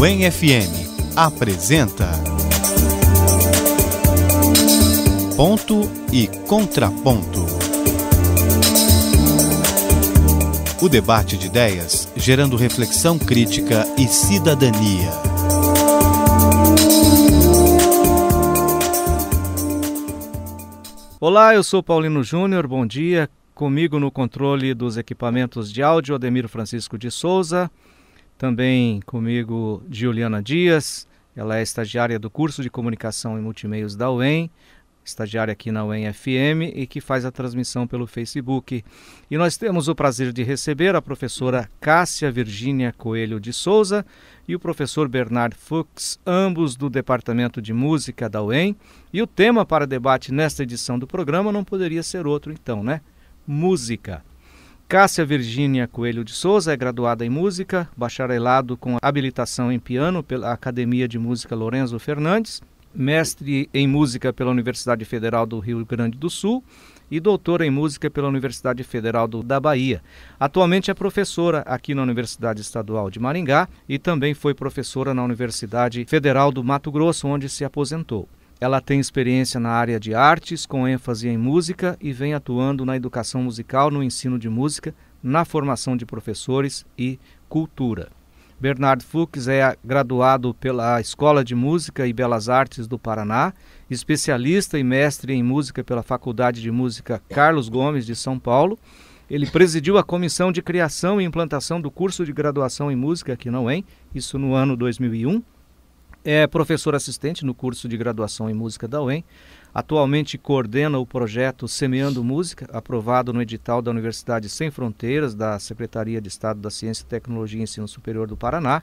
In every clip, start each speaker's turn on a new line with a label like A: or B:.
A: UEM FM apresenta Ponto e Contraponto. O debate de ideias gerando reflexão crítica
B: e cidadania. Olá, eu sou Paulino Júnior. Bom dia. Comigo no controle dos equipamentos de áudio, Ademir Francisco de Souza. Também comigo Juliana Dias, ela é estagiária do curso de comunicação e multimeios da UEM, estagiária aqui na UEM FM e que faz a transmissão pelo Facebook. E nós temos o prazer de receber a professora Cássia Virgínia Coelho de Souza e o professor Bernard Fuchs, ambos do Departamento de Música da UEM. E o tema para debate nesta edição do programa não poderia ser outro, então, né? Música. Cássia Virgínia Coelho de Souza é graduada em música, bacharelado com habilitação em piano pela Academia de Música Lorenzo Fernandes, mestre em música pela Universidade Federal do Rio Grande do Sul e doutora em música pela Universidade Federal do, da Bahia. Atualmente é professora aqui na Universidade Estadual de Maringá e também foi professora na Universidade Federal do Mato Grosso, onde se aposentou. Ela tem experiência na área de artes, com ênfase em música, e vem atuando na educação musical, no ensino de música, na formação de professores e cultura. Bernardo Fuchs é graduado pela Escola de Música e Belas Artes do Paraná, especialista e mestre em música pela Faculdade de Música Carlos Gomes de São Paulo. Ele presidiu a comissão de criação e implantação do curso de graduação em música aqui não UEM, isso no ano 2001 é professor assistente no curso de graduação em música da UEM. Atualmente coordena o projeto Semeando Música, aprovado no edital da Universidade Sem Fronteiras, da Secretaria de Estado da Ciência, Tecnologia e Ensino Superior do Paraná,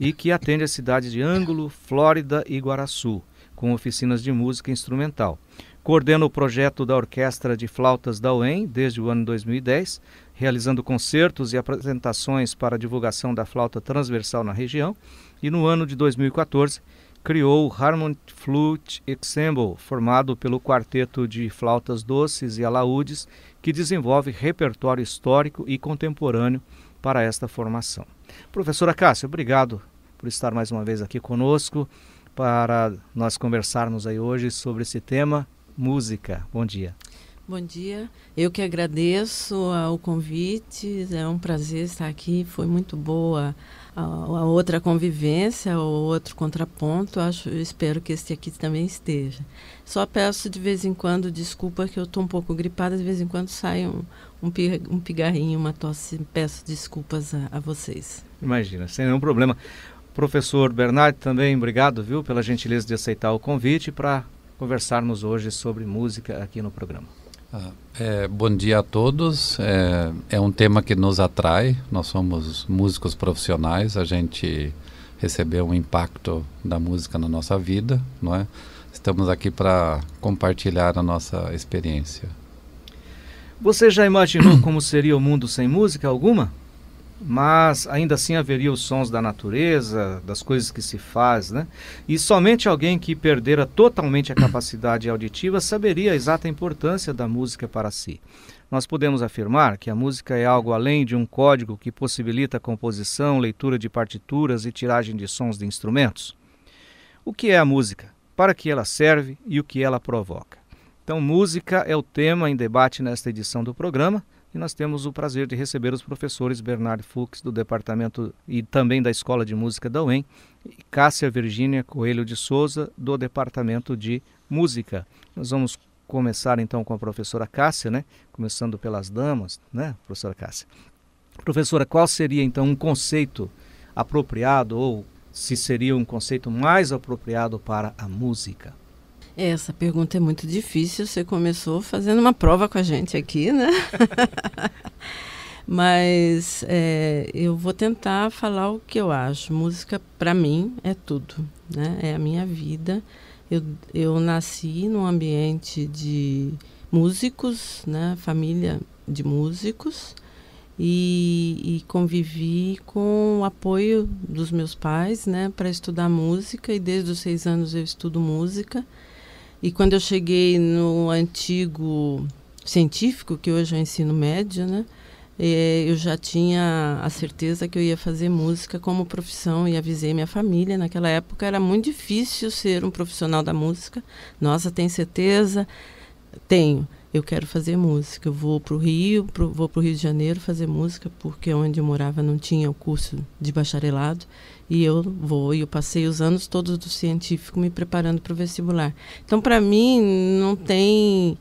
B: e que atende as cidades de Ângulo, Flórida e Guaraçu, com oficinas de música instrumental. Coordena o projeto da Orquestra de Flautas da UEM desde o ano 2010 realizando concertos e apresentações para divulgação da flauta transversal na região, e no ano de 2014 criou o Harmon Flute Ensemble, formado pelo quarteto de flautas doces e alaúdes, que desenvolve repertório histórico e contemporâneo para esta formação. Professora Cássia, obrigado por estar mais uma vez aqui conosco para nós conversarmos aí hoje sobre esse tema música. Bom dia.
C: Bom dia, eu que agradeço o convite, é um prazer estar aqui, foi muito boa a, a outra convivência, o outro contraponto, acho, espero que este aqui também esteja. Só peço de vez em quando desculpa que eu estou um pouco gripada, de vez em quando sai um, um, um pigarrinho, uma tosse, peço desculpas a, a vocês.
B: Imagina, sem nenhum problema. Professor Bernardo, também obrigado, viu, pela gentileza de aceitar o convite para conversarmos hoje sobre música aqui no programa.
D: É, bom dia a todos. É, é, um tema que nos atrai. Nós somos músicos profissionais. A gente recebeu um impacto da música na nossa vida, não é? Estamos aqui para compartilhar a nossa experiência.
B: Você já imaginou como seria o mundo sem música alguma? mas ainda assim haveria os sons da natureza, das coisas que se faz, né? E somente alguém que perdera totalmente a capacidade auditiva saberia a exata importância da música para si. Nós podemos afirmar que a música é algo além de um código que possibilita a composição, leitura de partituras e tiragem de sons de instrumentos. O que é a música? Para que ela serve e o que ela provoca? Então, música é o tema em debate nesta edição do programa. E nós temos o prazer de receber os professores Bernardo Fuchs do departamento e também da Escola de Música da UEM, e Cássia Virgínia Coelho de Souza, do departamento de Música. Nós vamos começar então com a professora Cássia, né? Começando pelas damas, né, professora Cássia? Professora, qual seria então um conceito apropriado ou se seria um conceito mais apropriado para a música?
C: Essa pergunta é muito difícil. Você começou fazendo uma prova com a gente aqui, né? Mas é, eu vou tentar falar o que eu acho. Música, para mim, é tudo, né? É a minha vida. Eu, eu nasci num ambiente de músicos, né? Família de músicos. E, e, convivi com o apoio dos meus pais, né, para estudar música. E desde os seis anos eu estudo música. E quando eu cheguei no antigo científico, que hoje é o ensino médio, né? É, eu já tinha a certeza que eu ia fazer música como profissão e avisei minha família. Naquela época era muito difícil ser um profissional da música. Nossa, tem certeza? Tenho. Eu quero fazer música. Eu vou para o Rio, pro, vou para o Rio de Janeiro fazer música, porque onde eu morava não tinha o curso de bacharelado. E eu vou, e eu passei os anos todos do científico me preparando para o vestibular. Então, para mim, não tem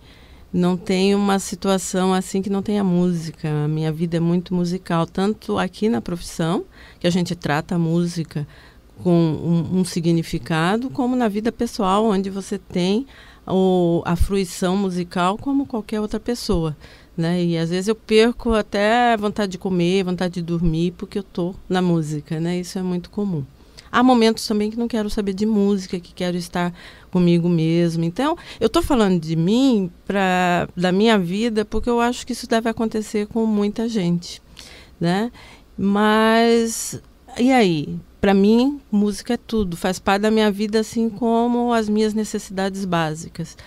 C: não tem uma situação assim que não tenha música. A minha vida é muito musical, tanto aqui na profissão, que a gente trata a música com um, um significado, como na vida pessoal, onde você tem o, a fruição musical como qualquer outra pessoa. Né? E às vezes eu perco até vontade de comer, vontade de dormir, porque eu tô na música, né? Isso é muito comum. Há momentos também que não quero saber de música, que quero estar comigo mesmo. Então, eu estou falando de mim, pra, da minha vida, porque eu acho que isso deve acontecer com muita gente, né? Mas, e aí? Para mim, música é tudo. Faz parte da minha vida, assim como as minhas necessidades básicas.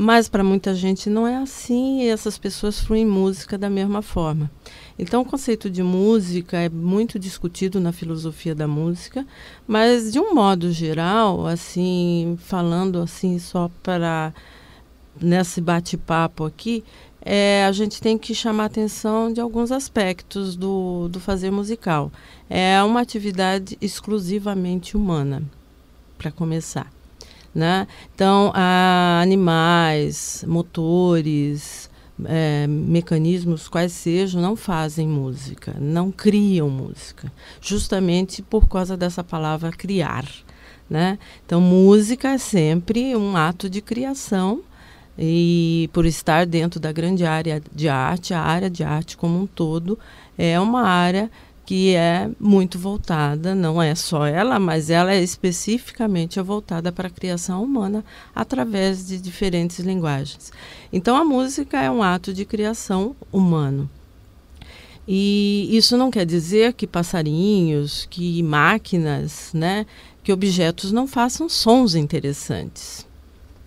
C: Mas para muita gente não é assim e essas pessoas fluem música da mesma forma. Então o conceito de música é muito discutido na filosofia da música, mas de um modo geral, assim, falando assim só para nesse bate-papo aqui, é, a gente tem que chamar atenção de alguns aspectos do, do fazer musical. É uma atividade exclusivamente humana, para começar. Né? Então, animais, motores, é, mecanismos, quais sejam, não fazem música, não criam música, justamente por causa dessa palavra criar. Né? Então, música é sempre um ato de criação e por estar dentro da grande área de arte, a área de arte como um todo é uma área que é muito voltada, não é só ela, mas ela é especificamente voltada para a criação humana através de diferentes linguagens. Então a música é um ato de criação humano. E isso não quer dizer que passarinhos, que máquinas, né, que objetos não façam sons interessantes.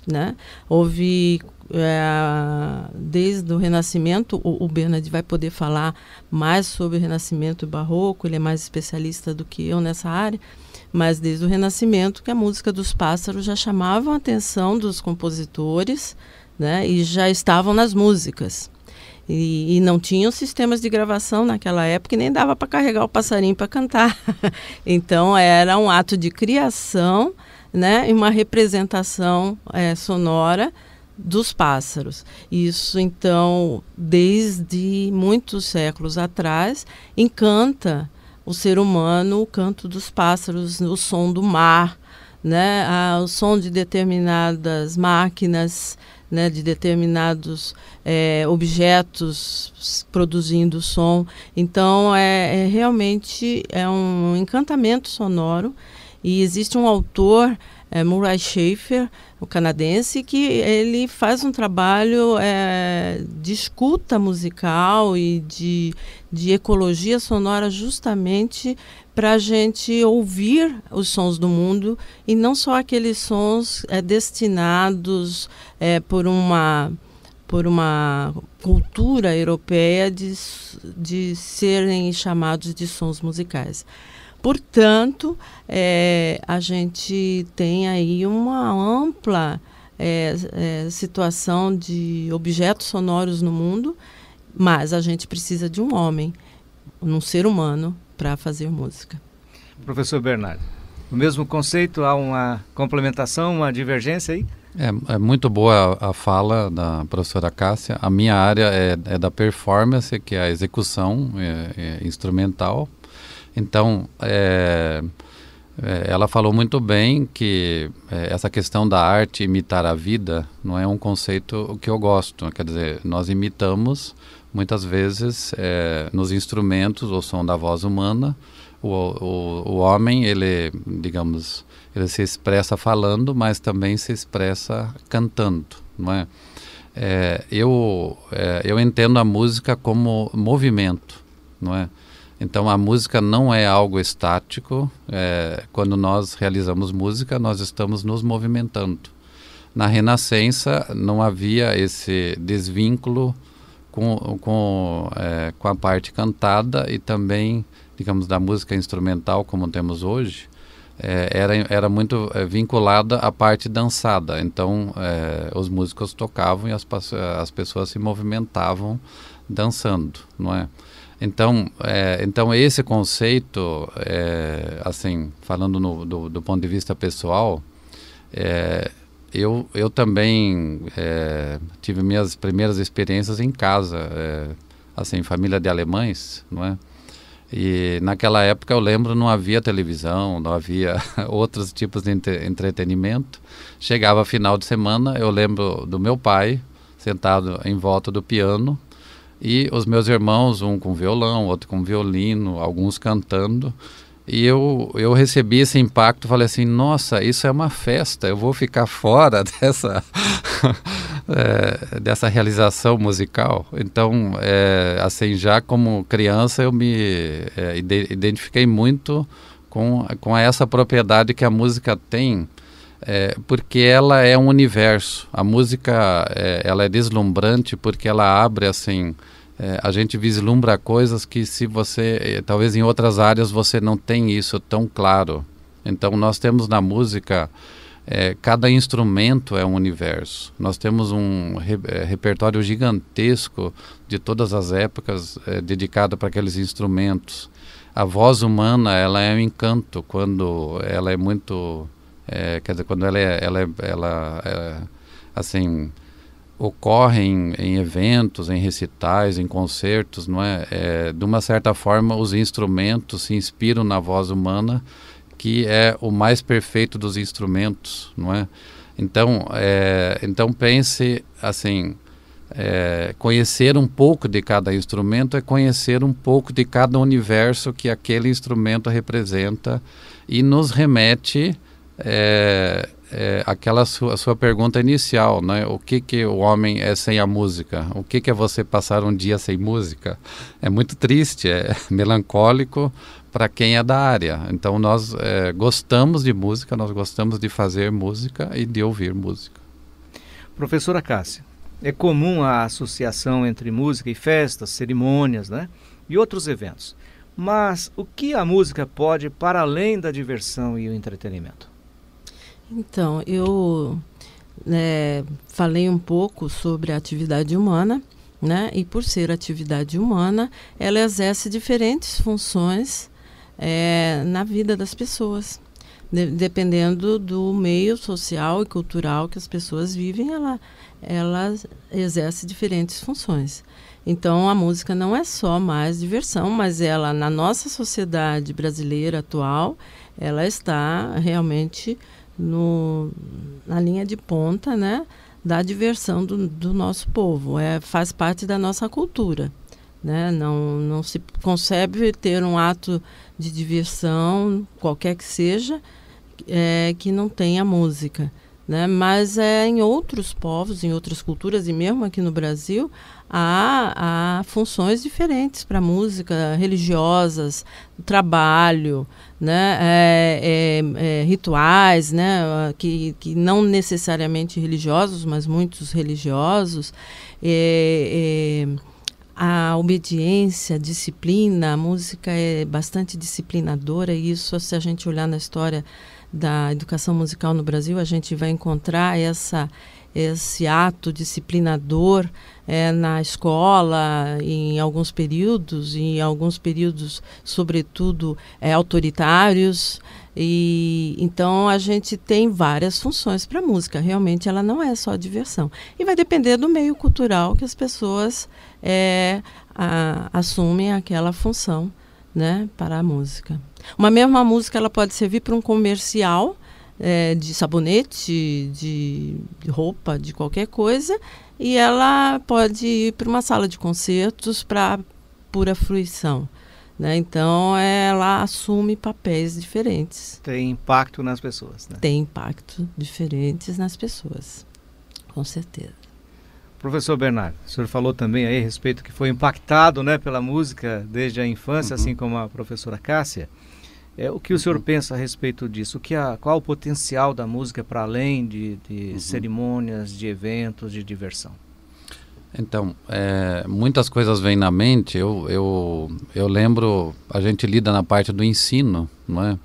C: Né? Houve é, desde o Renascimento, o, o Bernard vai poder falar mais sobre o Renascimento barroco, ele é mais especialista do que eu nessa área, mas desde o Renascimento que a música dos pássaros já chamava a atenção dos compositores né, e já estavam nas músicas. E, e, não tinham sistemas de gravação naquela época e nem dava para carregar o passarinho para cantar. então era um ato de criação né, e uma representação é, sonora dos pássaros. Isso, então, desde muitos séculos atrás, encanta o ser humano o canto dos pássaros, o som do mar, né, ah, o som de determinadas máquinas, né, de determinados é, objetos produzindo som. Então, é, é realmente é um encantamento sonoro. E existe um autor é, Murray Schaefer, o canadense, que ele faz um trabalho é, de escuta musical e de, de ecologia sonora justamente para a gente ouvir os sons do mundo e não só aqueles sons é, destinados é, por uma por uma cultura europeia de, de serem chamados de sons musicais. Portanto, é, a gente tem aí uma ampla é, é, situação de objetos sonoros no mundo, mas a gente precisa de um homem, um ser humano, para fazer música.
B: Professor Bernardo, o mesmo conceito, há uma complementação, uma divergência aí?
D: É, é, muito boa a, a, fala da professora Cássia. A minha área é, é da performance, que é a execução é, é instrumental então, é, é, ela falou muito bem que é, essa questão da arte imitar a vida não é um conceito que eu gosto. Quer dizer, nós imitamos muitas vezes é, nos instrumentos o som da voz humana. O, o, o homem, ele, digamos, ele se expressa falando, mas também se expressa cantando, não é? é eu, é, eu entendo a música como movimento, não é? Então a música não é algo estático. É, quando nós realizamos música, nós estamos nos movimentando. Na Renascença não havia esse desvínculo com, com, é, com a parte cantada e também, digamos, da música instrumental como temos hoje. É, era, era muito é, vinculada à parte dançada. Então, é, os músicos tocavam e as, as pessoas se movimentavam dançando, não é? Então, é, então esse conceito, é, assim, falando no, do, do, ponto de vista pessoal, é, eu, eu também é, tive minhas primeiras experiências em casa, é, assim, família de alemães, não é? E naquela época eu lembro não havia televisão, não havia outros tipos de entre entretenimento. Chegava final de semana, eu lembro do meu pai sentado em volta do piano e os meus irmãos, um com violão, outro com violino, alguns cantando. E eu, eu recebi esse impacto, falei assim, nossa, isso é uma festa, eu vou ficar fora dessa, é, dessa realização musical. Então, é, assim, já como criança eu me é, identifiquei muito com, com essa propriedade que a música tem, é, porque ela é um universo. A música, é, ela é deslumbrante porque ela abre, assim, é, a gente vislumbra coisas que se você eh, talvez em outras áreas você não tem isso tão claro então nós temos na música é, cada instrumento é um universo nós temos um re, é, repertório gigantesco de todas as épocas é, dedicado para aqueles instrumentos a voz humana ela é um encanto quando ela é muito é, quer dizer quando ela é, ela, é, ela assim ocorrem em eventos, em recitais, em concertos, não é? é? De uma certa forma, os instrumentos se inspiram na voz humana, que é o mais perfeito dos instrumentos, não é? Então, é, então pense assim, é, conhecer um pouco de cada instrumento é conhecer um pouco de cada universo que aquele instrumento representa e nos remete é, é, aquela sua, sua pergunta inicial, né? O que que o homem é sem a música? O que que é você passar um dia sem música? É muito triste, é melancólico para quem é da área. Então nós é, gostamos de música, nós gostamos de fazer música e de ouvir música.
B: Professora Cássia, é comum a associação entre música e festas, cerimônias, né? E outros eventos. Mas o que a música pode para além da diversão e o entretenimento?
C: Então, eu é, falei um pouco sobre a atividade humana, né? E por ser atividade humana, ela exerce diferentes funções é, na vida das pessoas. De, dependendo do meio social e cultural que as pessoas vivem, ela, ela exerce diferentes funções. Então, a música não é só mais diversão, mas ela, na nossa sociedade brasileira atual, ela está realmente no, na linha de ponta né, da diversão do, do nosso povo. É, faz parte da nossa cultura. Né? Não, não se concebe ter um ato de diversão, qualquer que seja, é, que não tenha música. Né? Mas é em outros povos, em outras culturas e mesmo aqui no Brasil há, há funções diferentes para música religiosas, trabalho, né, é, é, é, rituais, né, que, que não necessariamente religiosos, mas muitos religiosos, é, é, a obediência, a disciplina, a música é bastante disciplinadora e isso, se a gente olhar na história da educação musical no Brasil, a gente vai encontrar essa esse ato disciplinador é, na escola, em alguns períodos, em alguns períodos, sobretudo, é, autoritários. E então a gente tem várias funções para a música. Realmente ela não é só diversão. E vai depender do meio cultural que as pessoas é, a, assumem aquela função né, para a música. Uma mesma música ela pode servir para um comercial é, de sabonete, de, roupa, de qualquer coisa, e ela pode ir para uma sala de concertos para pura fruição. Né? Então, ela assume papéis diferentes.
B: Tem impacto nas
C: pessoas, né? Tem impacto diferentes nas pessoas, com certeza.
B: Professor Bernardo, o senhor falou também aí a respeito que foi impactado né, pela música desde a infância, uhum. assim como a professora Cássia. É, o que o senhor uhum. pensa a respeito disso? O que a, qual o potencial da música para além de, de uhum. cerimônias, de eventos, de diversão?
D: Então, é, muitas coisas vêm na mente. Eu, eu, eu lembro, a gente lida na parte do ensino, não é?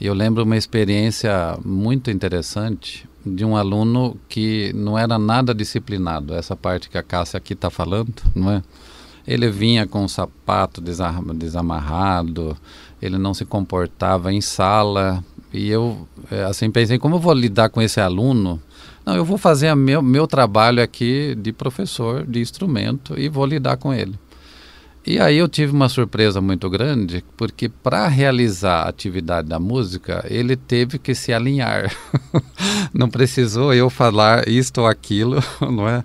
D: E eu lembro uma experiência muito interessante de um aluno que não era nada disciplinado, essa parte que a Cássia aqui está falando, não é? Ele vinha com o sapato desamarrado, ele não se comportava em sala. E eu, é, assim, pensei, como eu vou lidar com esse aluno? Não, eu vou fazer meu, meu trabalho aqui de professor de instrumento e vou lidar com ele. E aí eu tive uma surpresa muito grande, porque para realizar a atividade da música, ele teve que se alinhar. não precisou eu falar isto ou aquilo, não é?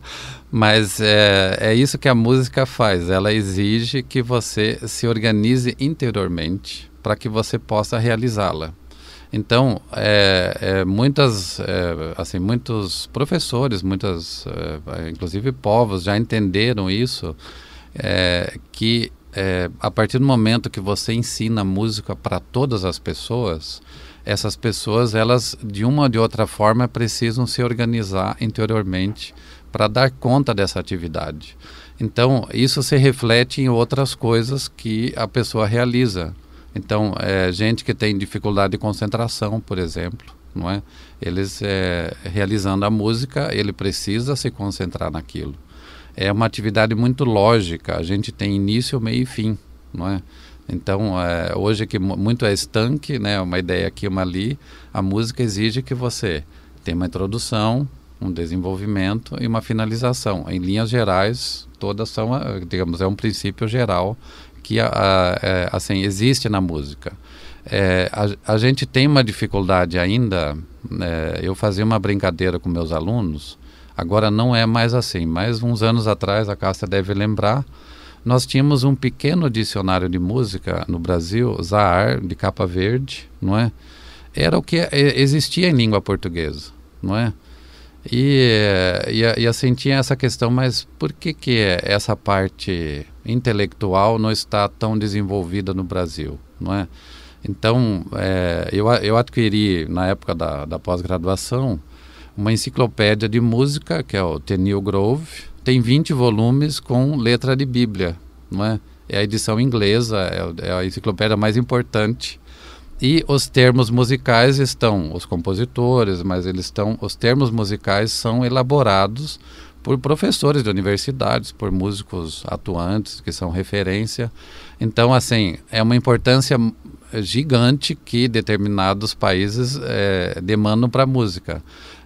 D: Mas é, é isso que a música faz. Ela exige que você se organize interiormente para que você possa realizá-la. Então, é, é muitas, é, assim, muitos professores, muitas, inclusive povos, já entenderam isso é, que é, a partir do momento que você ensina música para todas as pessoas, essas pessoas, elas de uma ou de outra forma precisam se organizar interiormente para dar conta dessa atividade. Então, isso se reflete em outras coisas que a pessoa realiza. Então, é, gente que tem dificuldade de concentração, por exemplo, não é? Eles é, realizando a música, ele precisa se concentrar naquilo é uma atividade muito lógica. A gente tem início, meio e fim, não é? Então, é, hoje é que muito é estanque, né, é uma ideia aqui, uma ali, a música exige que você tenha uma introdução, um desenvolvimento e uma finalização. Em linhas gerais, todas são, eh, digamos, é um princípio geral que a, a, é, assim existe na música. É, a, a, gente tem uma dificuldade ainda. Né? eu fazia uma brincadeira com meus alunos Agora não é mais assim, mas uns anos atrás, a Cássia deve lembrar, nós tínhamos um pequeno dicionário de música no Brasil, Zaar, de capa verde, não é? Era o que existia em língua portuguesa, não é? E, e, e assim tinha essa questão, mas por que, que essa parte intelectual não está tão desenvolvida no Brasil, não é? Então, é, eu, eu adquiri, na época da, da pós-graduação, uma enciclopédia de música, que é o Tenil Grove. Tem 20 volumes com letra de Bíblia, não é? É a edição inglesa, é, é a enciclopédia mais importante. E os termos musicais estão, os compositores, mas eles estão, os termos musicais são elaborados por professores de universidades, por músicos atuantes que são referência. Então, assim, é uma importância gigante que determinados países é, demandam para a música.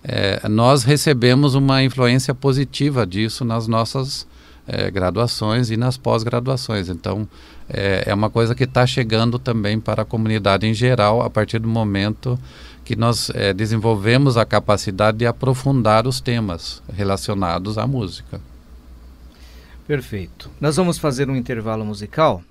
D: É, nós recebemos uma influência positiva disso nas nossas é, graduações e nas pós-graduações. Então, é, é, uma coisa que está chegando também para a comunidade em geral, a partir do momento que nós é, desenvolvemos a capacidade de aprofundar os temas relacionados à música.
B: Perfeito. Nós vamos fazer um intervalo musical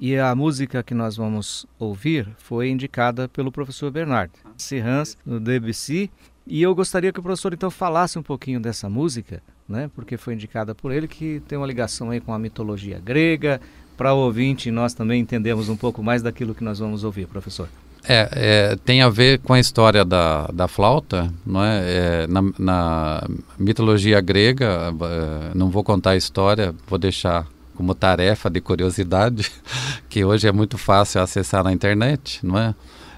B: e a música que nós vamos ouvir foi indicada pelo professor Bernard Serrans, no Debussy, e eu gostaria que o professor então falasse um pouquinho dessa música, né? Porque foi indicada por ele que tem uma ligação aí com a mitologia grega. Para o ouvinte, nós também entendemos um pouco mais daquilo que nós vamos ouvir, professor.
D: É, é tem a ver com a história da, da flauta, não é? é na, na, mitologia grega, é, não vou contar a história, vou deixar como tarefa de curiosidade, que hoje é muito fácil acessar na internet, não é?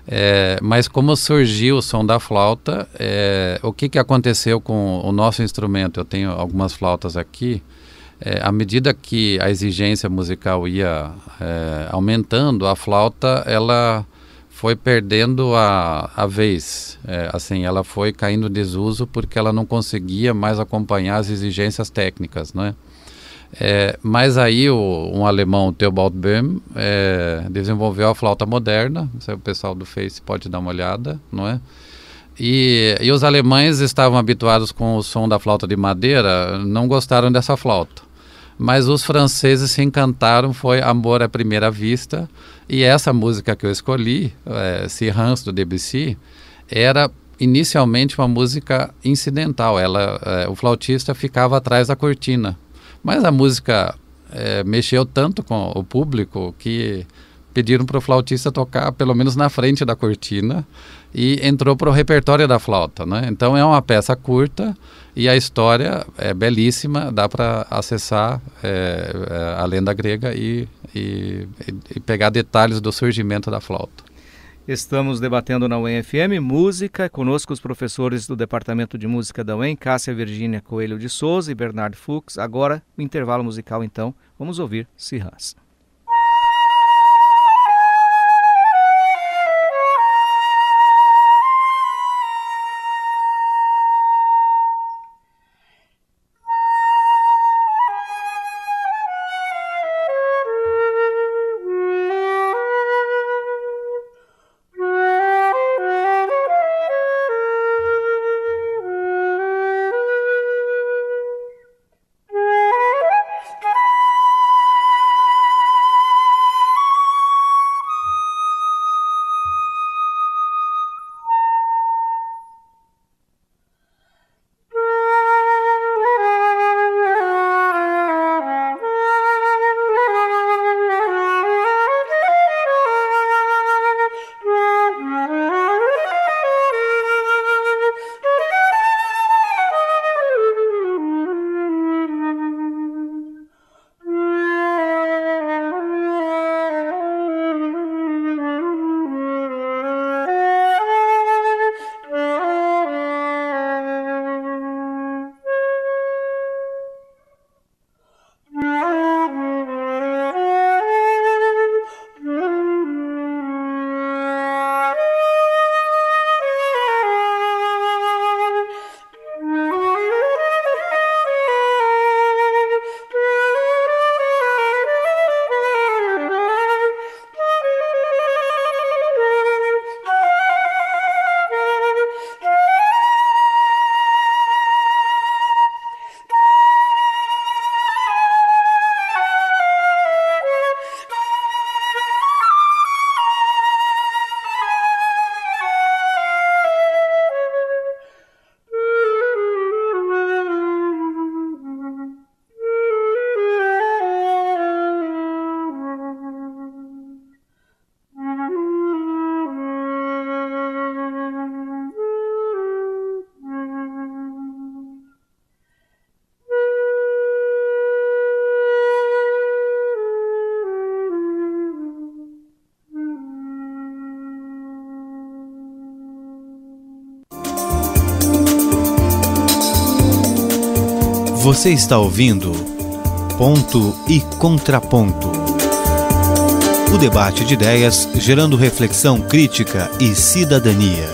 D: É, mas como surgiu o som da flauta, é, o que, que aconteceu com o nosso instrumento? Eu tenho algumas flautas aqui. É, à medida que a exigência musical ia é, aumentando, a flauta ela foi perdendo a, a vez. É, assim, ela foi caindo desuso porque ela não conseguia mais acompanhar as exigências técnicas, é? É, mas aí o, um alemão, Theobald Böhm, é, desenvolveu a flauta moderna. O pessoal do Face pode dar uma olhada, não é? E, e os alemães estavam habituados com o som da flauta de madeira, não gostaram dessa flauta. Mas os franceses se encantaram, foi Amor à Primeira Vista. E essa música que eu escolhi, é, Hans do Debussy, era inicialmente uma música incidental. Ela, é, o flautista ficava atrás da cortina mas a música é, mexeu tanto com o público que pediram para o flautista tocar pelo menos na frente da cortina e entrou para o repertório da flauta, né? Então é uma peça curta e a história é belíssima, dá para acessar é, é, a lenda grega e, e, e pegar detalhes do surgimento da flauta.
B: Estamos debatendo na UEM-FM música, conosco os professores do Departamento de Música da UEM, Cássia Virgínia Coelho de Souza e Bernardo Fuchs. Agora, o intervalo musical, então. Vamos ouvir Cirras.
A: Você está ouvindo Ponto e Contraponto. O debate de ideias gerando reflexão crítica e cidadania.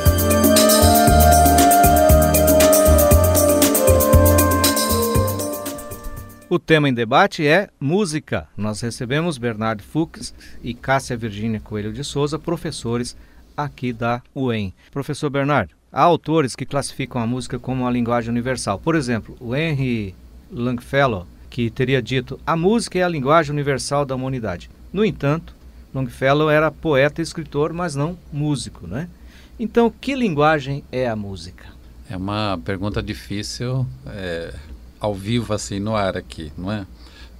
B: O tema em debate é música. Nós recebemos Bernardo Fuchs e Cássia Virgínia Coelho de Souza, professores aqui da UEM. Professor Bernardo, há autores que classificam a música como uma linguagem universal. Por exemplo, o Henry Longfellow, que teria dito: "A música é a linguagem universal da humanidade". No entanto, Longfellow era poeta e escritor, mas não músico, né?
D: Então, que linguagem é a música? É uma pergunta difícil, é, ao vivo assim no ar aqui, não é?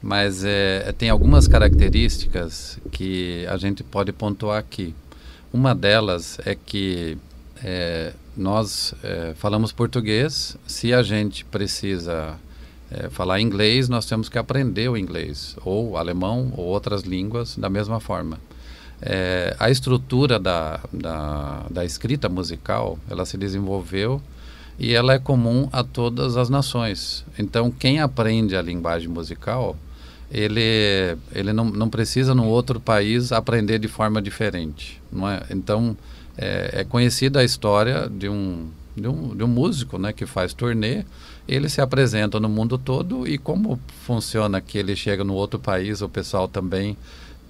D: Mas é, tem algumas características que a gente pode pontuar aqui. Uma delas é que é, nós é, falamos português. Se a gente precisa é, falar inglês, nós temos que aprender o inglês, ou alemão, ou outras línguas da mesma forma. É, a estrutura da, da, da, escrita musical, ela se desenvolveu e ela é comum a todas as nações. Então, quem aprende a linguagem musical, ele, ele não, não precisa no outro país aprender de forma diferente. Não é? Então, é, é conhecida a história de um, de um, de um músico né, que faz turnê ele se apresenta no mundo todo e como funciona que ele chega no outro país, o pessoal também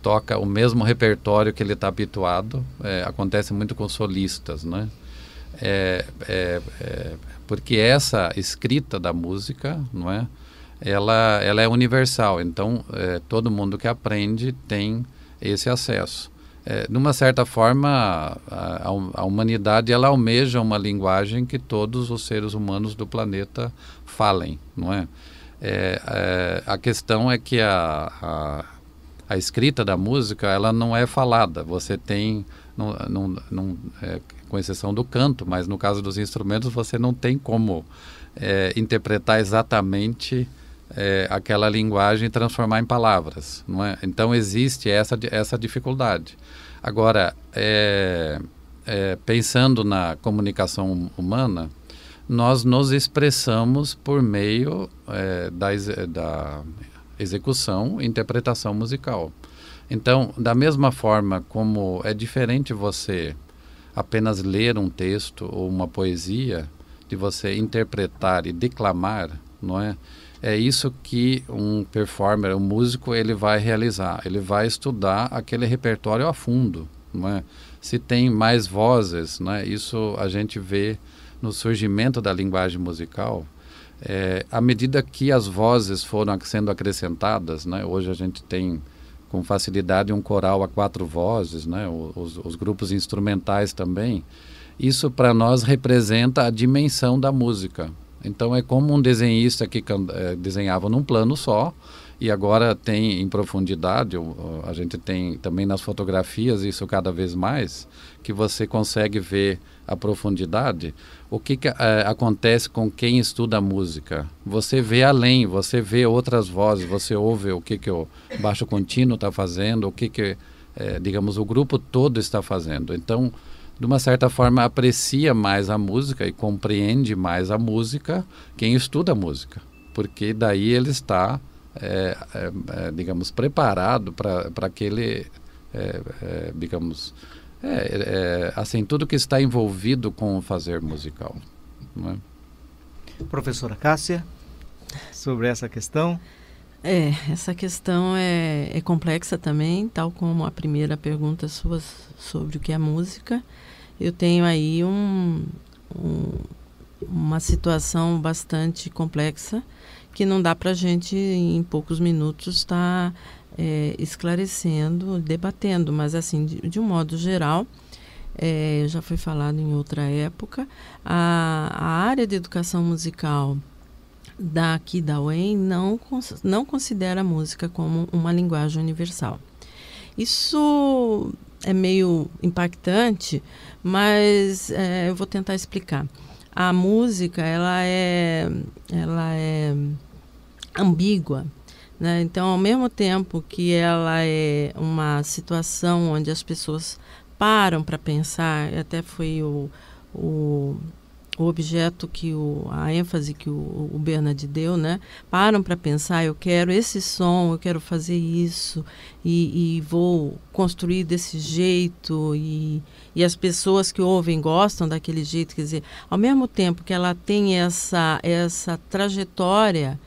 D: toca o mesmo repertório que ele está habituado. É, acontece muito com solistas, né? É, é, é, porque essa escrita da música, não é? Ela, ela é universal. Então é, todo mundo que aprende tem esse acesso é, de uma certa forma, a, a, humanidade ela almeja uma linguagem que todos os seres humanos do planeta falem, não é? é, é a questão é que a, a, a, escrita da música ela não é falada. Você tem, não, não, não é, com exceção do canto, mas no caso dos instrumentos você não tem como é, interpretar exatamente é, aquela linguagem e transformar em palavras. É? Então existe essa, essa dificuldade. Agora, é, é pensando na comunicação hum, humana, nós nos expressamos por meio é, da, é, da execução e interpretação musical. Então, da mesma forma como é diferente você apenas ler um texto ou uma poesia, de você interpretar e declamar, não é? é isso que um performer, um músico, ele vai realizar. Ele vai estudar aquele repertório a fundo, não é? Se tem mais vozes, é? Isso a gente vê no surgimento da linguagem musical. É, à medida que as vozes foram sendo acrescentadas, né? Hoje a gente tem com facilidade um coral a quatro vozes, né? os, os grupos instrumentais também. Isso para nós representa a dimensão da música, então é como um desenhista que é, desenhava num plano só e agora tem em profundidade, a gente tem também nas fotografias isso cada vez mais, que você consegue ver a profundidade. O que, que é, acontece com quem estuda música? Você vê além, você vê outras vozes, você ouve o que, que o baixo contínuo está fazendo, o que, que é, digamos, o grupo todo está fazendo. Então, de uma certa forma aprecia mais a música e compreende mais a música quem estuda a música, porque daí ele está, é, é, é digamos, preparado para aquele, é, é digamos, é, assim, tudo que está envolvido com o fazer musical.
B: Professora Cássia, sobre essa questão.
C: É, essa questão é, é, complexa também, tal como a primeira pergunta sua sobre o que é música. Eu tenho aí um, um, uma situação bastante complexa que não dá para a gente, em poucos minutos, estar tá, é, esclarecendo, debatendo, mas assim, de, de um modo geral. É, já foi falado em outra época, a, a área de educação musical daqui da UEM não, não considera a música como uma linguagem universal. Isso é meio impactante, mas é, eu vou tentar explicar. A música ela é, ela é ambígua. Né? Então, ao mesmo tempo que ela é uma situação onde as pessoas param para pensar, até foi o, o o objeto que o, a ênfase que o, o Bernard deu, né? Param para pensar, eu quero esse som, eu quero fazer isso e, e vou construir desse jeito e, e, as pessoas que ouvem gostam daquele jeito, quer dizer, ao mesmo tempo que ela tem essa essa trajetória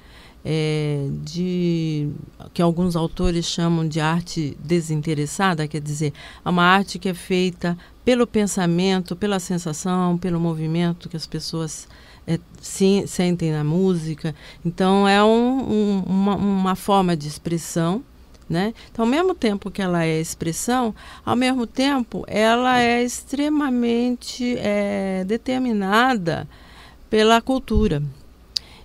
C: é, de que alguns autores chamam de arte desinteressada, quer dizer, é uma arte que é feita pelo pensamento, pela sensação, pelo movimento que as pessoas é, se, sentem na música. Então é um, um, uma, uma forma de expressão né? Então, ao mesmo tempo que ela é expressão, ao mesmo tempo ela é extremamente é, determinada pela cultura.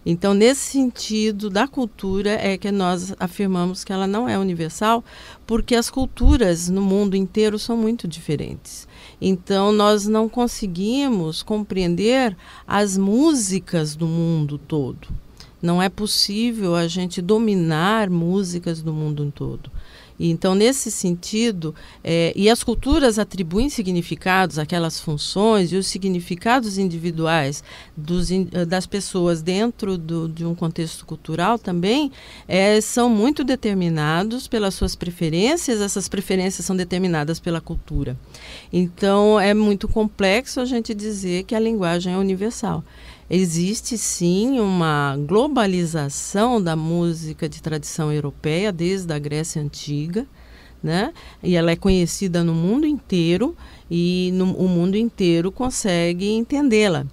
C: Então, nesse sentido da cultura, é que nós afirmamos que ela não é universal, porque as culturas no mundo inteiro são muito diferentes. Então, nós não conseguimos compreender as músicas do mundo todo. Não é possível a gente dominar músicas do mundo todo. Então, nesse sentido, é, e as culturas atribuem significados àquelas funções e os significados individuais dos, eh, das pessoas dentro do, de um contexto cultural também é, são muito determinados pelas suas preferências, essas preferências são determinadas pela cultura. Então, é muito complexo a gente dizer que a linguagem é universal. Existe sim uma globalização da música de tradição europeia desde a Grécia antiga, né? E ela é conhecida no mundo inteiro e no, o mundo inteiro consegue entendê-la.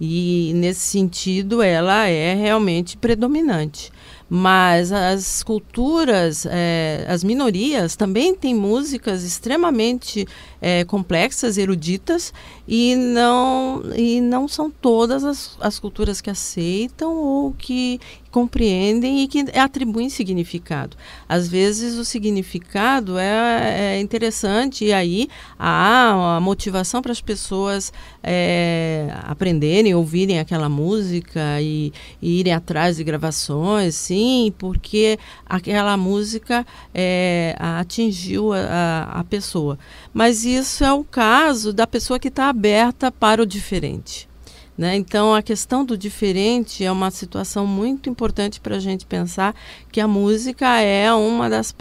C: E nesse sentido, ela é realmente predominante mas as culturas, é, as minorias também têm músicas extremamente é, complexas, eruditas e não e não são todas as, as culturas que aceitam ou que compreendem e que atribuem significado. Às vezes o significado é, é interessante e aí há a motivação para as pessoas é, aprenderem, ouvirem aquela música e, e, irem atrás de gravações, sim, porque aquela música é, atingiu a, a pessoa. Mas isso é o caso da pessoa que está aberta para o diferente. Né? Então, a questão do diferente é uma situação muito importante para a gente pensar que a música é uma das,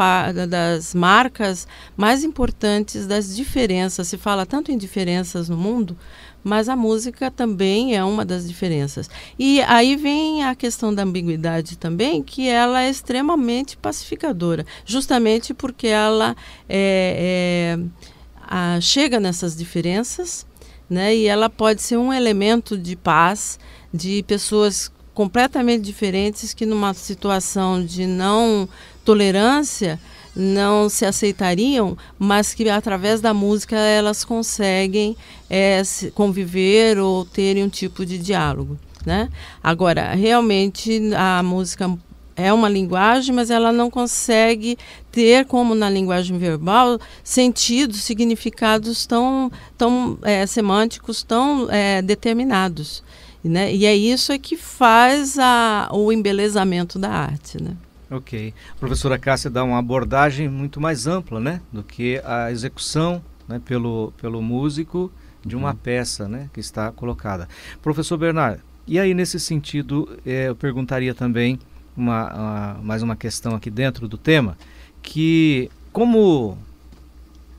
C: das marcas mais importantes das diferenças. Se fala tanto em diferenças no mundo, mas a música também é uma das diferenças. E aí vem a questão da ambiguidade também, que ela é extremamente pacificadora, justamente porque ela é, é, a, chega nessas diferenças né? E ela pode ser um elemento de paz de pessoas completamente diferentes que numa situação de não tolerância não se aceitariam, mas que através da música elas conseguem é, conviver ou terem um tipo de diálogo. Né? Agora, realmente a música é uma linguagem, mas ela não consegue ter, como na linguagem verbal, sentidos, significados tão, tão é, semânticos tão é, determinados. Né? E é isso que faz a, o embelezamento da arte. Né?
B: Ok. A professora Cássia dá uma abordagem muito mais ampla né? do que a execução né? pelo, pelo músico de uma uhum. peça né? que está colocada. Professor Bernardo, e aí nesse sentido, é, eu perguntaria também uma, uma, mais uma questão aqui dentro do tema, que como,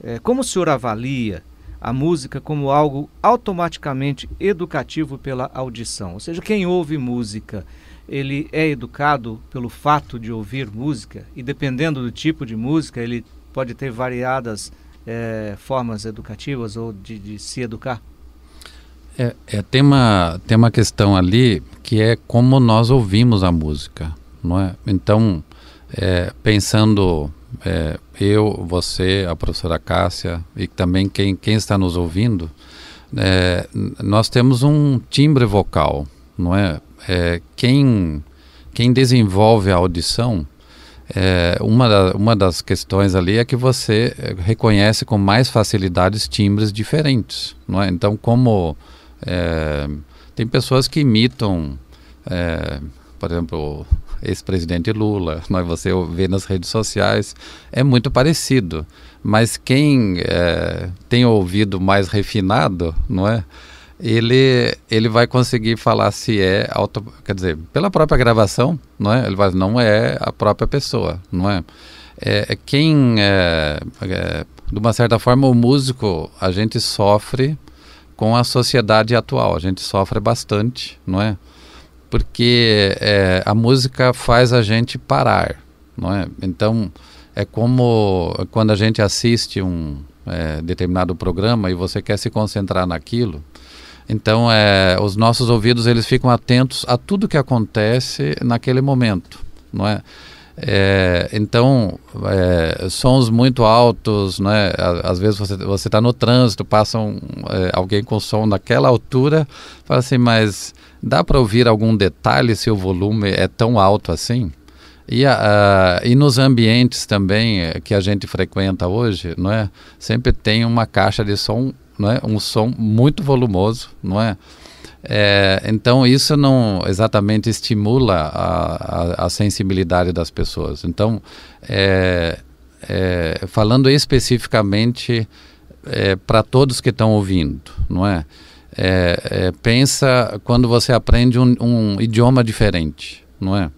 B: é, como o senhor avalia a música como algo automaticamente educativo pela audição? Ou seja, quem ouve música, ele é educado pelo fato de ouvir música e dependendo do tipo de música, ele pode ter variadas é, formas educativas ou de, de se educar?
D: É, é, tem, uma, tem uma questão ali que é como nós ouvimos a música não é? Então, é, pensando é, eu, você, a professora Cássia e também quem, quem está nos ouvindo, é, nós temos um timbre vocal, não é? é quem, quem desenvolve a audição, é, uma, da, uma das questões ali é que você é, reconhece com mais facilidade timbres diferentes, não é? Então, como tem pessoas que imitam, por exemplo, ex-presidente Lula, né, você vê nas redes sociais, é muito parecido. Mas quem é, tem ouvido mais refinado, não é? Ele, ele vai conseguir falar se é auto, quer dizer, pela própria gravação, não é? Ele vai, não é a própria pessoa, não é? é, é quem, é, é, de uma certa forma, o músico, a gente sofre com a sociedade atual, a gente sofre bastante, não é? porque é, a música faz a gente parar, não é? Então é como quando a gente assiste um é, determinado programa e você quer se concentrar naquilo. Então é, os nossos ouvidos eles ficam atentos a tudo que acontece naquele momento, não é? É, então, é, sons muito altos, né? Às vezes você está no trânsito, passa um, é, alguém com som naquela altura, fala assim, mas dá para ouvir algum detalhe se o volume é tão alto assim? E, a, a, e nos ambientes também é, que a gente frequenta hoje, não é? Sempre tem uma caixa de som, não é? um som muito volumoso, não é? É, então isso não exatamente estimula a, a, a sensibilidade das pessoas. Então, é, é, falando especificamente é, para todos que estão ouvindo, não é? É, é? Pensa quando você aprende um, um idioma diferente, não é?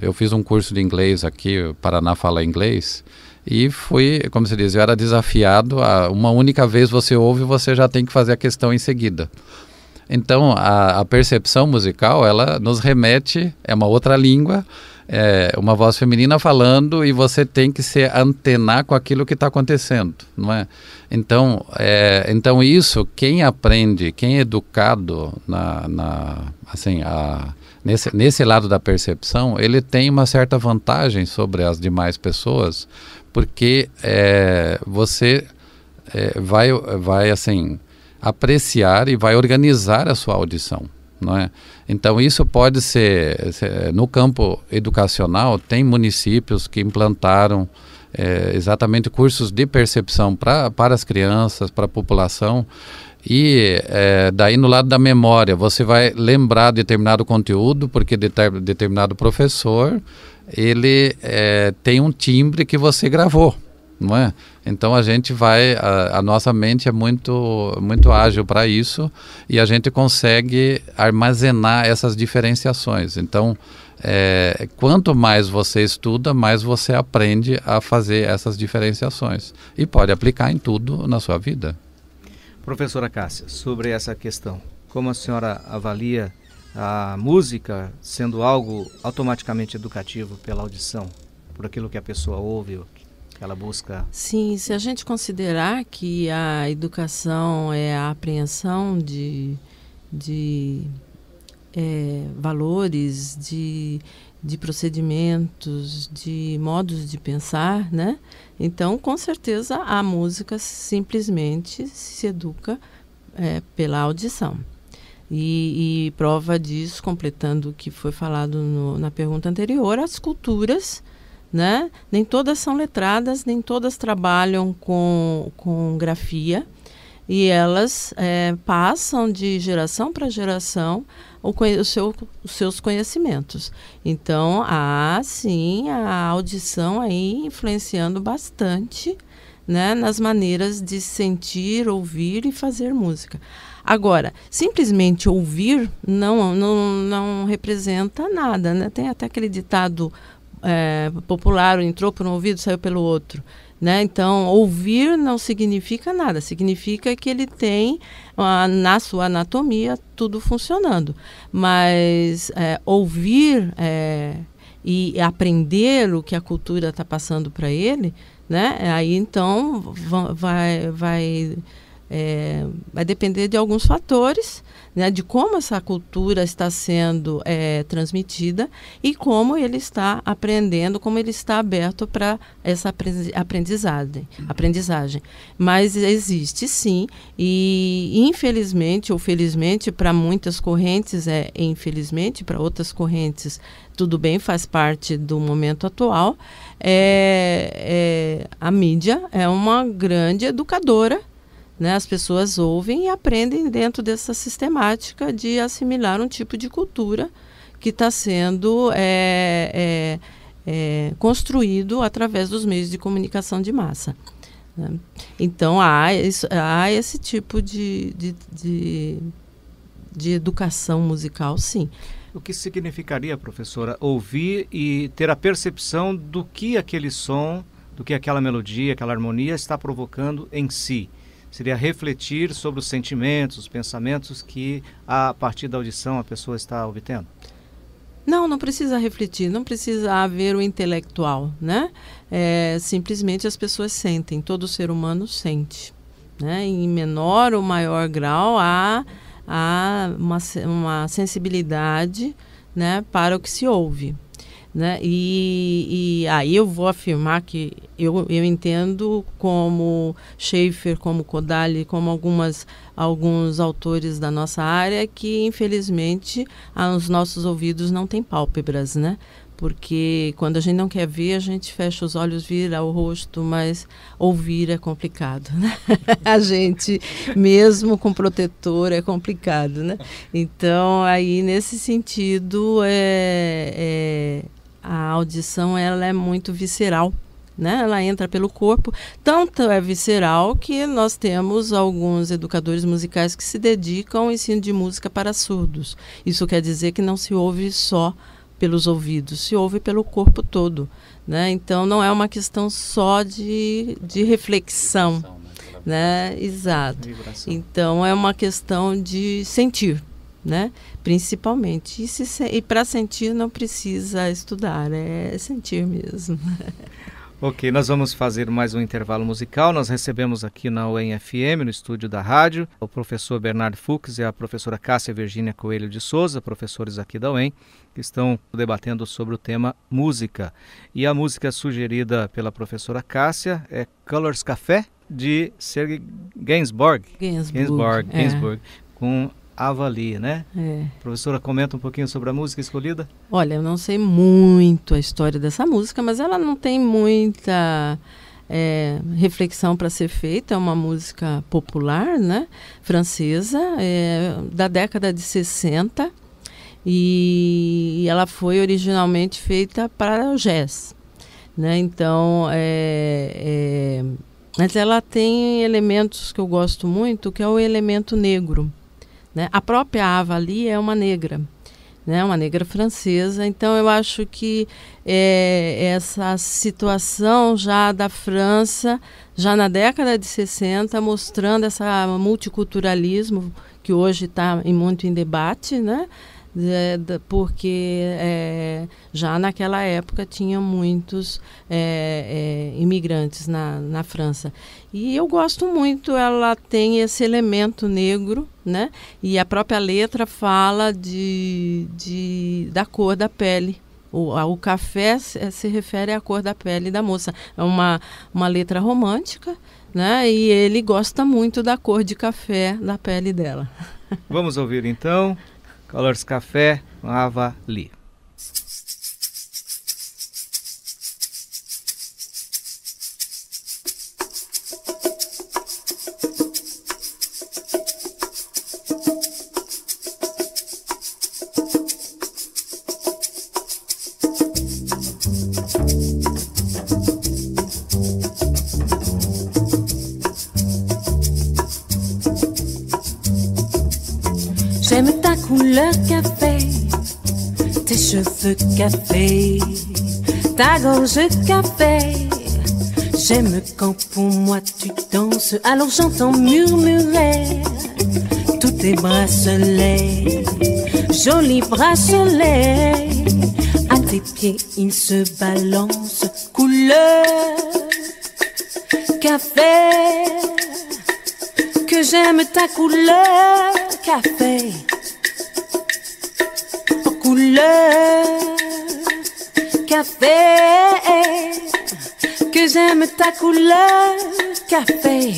D: Eu fiz um curso de inglês aqui, o Paraná fala inglês e fui, como se diz, eu era desafiado a uma única vez você ouve, você já tem que fazer a questão em seguida. Então, a, a percepção musical, ela nos remete, é uma outra língua, é, uma voz feminina falando e você tem que se antenar com aquilo que está acontecendo, não é? Então, é, então isso, quem aprende, quem é educado na, na assim, a, nesse, nesse lado da percepção, ele tem uma certa vantagem sobre as demais pessoas, porque é, você é, vai, vai assim apreciar e vai organizar a sua audição. Não é? Então, isso pode ser, ser no campo educacional, tem municípios que implantaram é, exatamente cursos de percepção pra, para as crianças, para a população. E é, daí no lado da memória, você vai lembrar determinado conteúdo, porque determinado professor ele é, tem um timbre que você gravou não é? Então a gente vai, a, a nossa mente é muito, muito ágil para isso e a gente consegue armazenar essas diferenciações. Então, é, quanto mais você estuda, mais você aprende a fazer essas diferenciações e pode aplicar em tudo na sua vida.
B: Professora Cássia, sobre essa questão, como a senhora avalia a música sendo algo automaticamente educativo pela audição, por aquilo que a pessoa ouve, ela busca.
C: Sim, se a gente considerar que a educação é a apreensão de, de é, valores, de, de procedimentos, de modos de pensar, né? Então, com certeza, a música simplesmente se educa é, pela audição. E, e, prova disso, completando o que foi falado no, na pergunta anterior, as culturas né? Nem todas são letradas, nem todas trabalham com, com grafia. E elas é, passam de geração para geração o, o seu, os seus conhecimentos. Então, há sim a audição aí influenciando bastante né, nas maneiras de sentir, ouvir e fazer música. Agora, simplesmente ouvir não, não, não representa nada. Né? Tem até aquele ditado é, popular, entrou por um ouvido, saiu pelo outro. Né? Então, ouvir não significa nada, significa que ele tem na sua anatomia tudo funcionando. Mas é, ouvir é, e aprender o que a cultura está passando para ele, né? aí então vai, vai, é, vai depender de alguns fatores né, de como essa cultura está sendo é, transmitida e como ele está aprendendo, como ele está aberto para essa aprendizagem, aprendizagem. Mas existe sim, e infelizmente ou felizmente, para muitas correntes é infelizmente, para outras correntes tudo bem, faz parte do momento atual. É, é, a mídia é uma grande educadora né? As pessoas ouvem e aprendem dentro dessa sistemática de assimilar um tipo de cultura que está sendo é, é, é, construído através dos meios de comunicação de massa. Né? Então, há, isso, há esse tipo de, de, de, de educação musical, sim. O que significaria,
B: professora, ouvir e ter a percepção do que aquele som, do que aquela melodia, aquela harmonia está provocando em si? seria refletir sobre os sentimentos, os pensamentos que a partir da audição a pessoa está obtendo?
C: Não, não precisa refletir, não precisa haver o intelectual, né? É, simplesmente as pessoas sentem, todo ser humano sente, né? Em menor ou maior grau há, há uma, uma sensibilidade, né, para o que se ouve. Né? E, e, aí eu vou afirmar que eu, eu entendo como Schaefer, como Kodali, como algumas, alguns autores da nossa área que infelizmente os nossos ouvidos não têm pálpebras, né? Porque quando a gente não quer ver, a gente fecha os olhos, vira o rosto, mas ouvir é complicado, né? a gente, mesmo com protetor, é complicado, né? Então, aí, nesse sentido, é, é a audição ela é muito visceral. Né? Ela entra pelo corpo, tanto é visceral que nós temos alguns educadores musicais que se dedicam ao ensino de música para surdos. Isso quer dizer que não se ouve só pelos ouvidos, se ouve pelo corpo todo. Né? Então não é uma questão só de, de reflexão. Né? né? Exato. Então é uma questão de sentir né? Principalmente. E, se, e para sentir não precisa estudar, é, é sentir mesmo.
B: Ok, nós vamos fazer mais um intervalo musical. Nós recebemos aqui na UEM-FM, no estúdio da rádio, o professor Bernardo Fuchs e a professora Cássia Virgínia Coelho de Souza, professores aqui da UEM, que estão debatendo sobre o tema música. E a música sugerida pela professora Cássia é Colors Café, de Sergei Gainsbourg. Gainsbourg. Gainsbourg, é. Gainsbourg com avalie, né? É. Professora, comenta um pouquinho sobre a música escolhida.
C: Olha, eu não sei muito a história dessa música, mas ela não tem muita é, reflexão para ser feita. É uma música popular, né? Francesa, é, da década de 60. E ela foi originalmente feita para o jazz. Né? Então, é, é, mas ela tem elementos que eu gosto muito, que é o elemento negro. Né? A própria Ava ali é uma negra, né? uma negra francesa. Então eu acho que é, essa situação já da França, já na década de 60, mostrando esse multiculturalismo que hoje está muito em debate, né? É, porque é, já naquela época tinha muitos é, é, imigrantes na, na França. E eu gosto muito, ela tem esse elemento negro, né? E a própria letra fala de, de, da cor da pele. O, a, o café se, é, se refere à cor da pele da moça. É uma, uma letra romântica, né? E ele gosta muito da cor de café da pele dela.
B: Vamos ouvir então Colors Café, Lee
E: couleur café, tes cheveux café, ta gorge café. J'aime quand pour moi tu danses, alors j'entends murmurer tous tes bracelets, jolis bracelets. À tes pieds ils se balancent, couleur café. Que j'aime ta couleur café couleur café, que j'aime ta couleur café.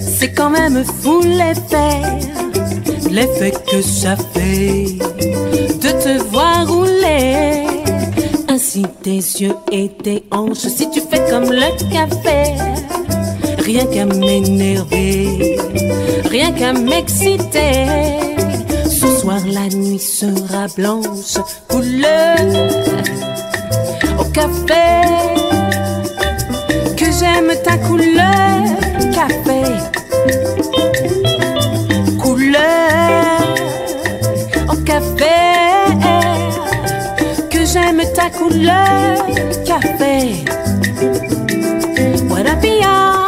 E: C'est quand même fou l'effet, l'effet que ça fait de te voir rouler. Ainsi tes yeux et tes hanches, si tu fais comme le café, rien qu'à m'énerver, rien qu'à m'exciter la nuit sera blanche, couleur au café. Que j'aime ta couleur, café. Couleur au café. Que j'aime ta couleur, café. What a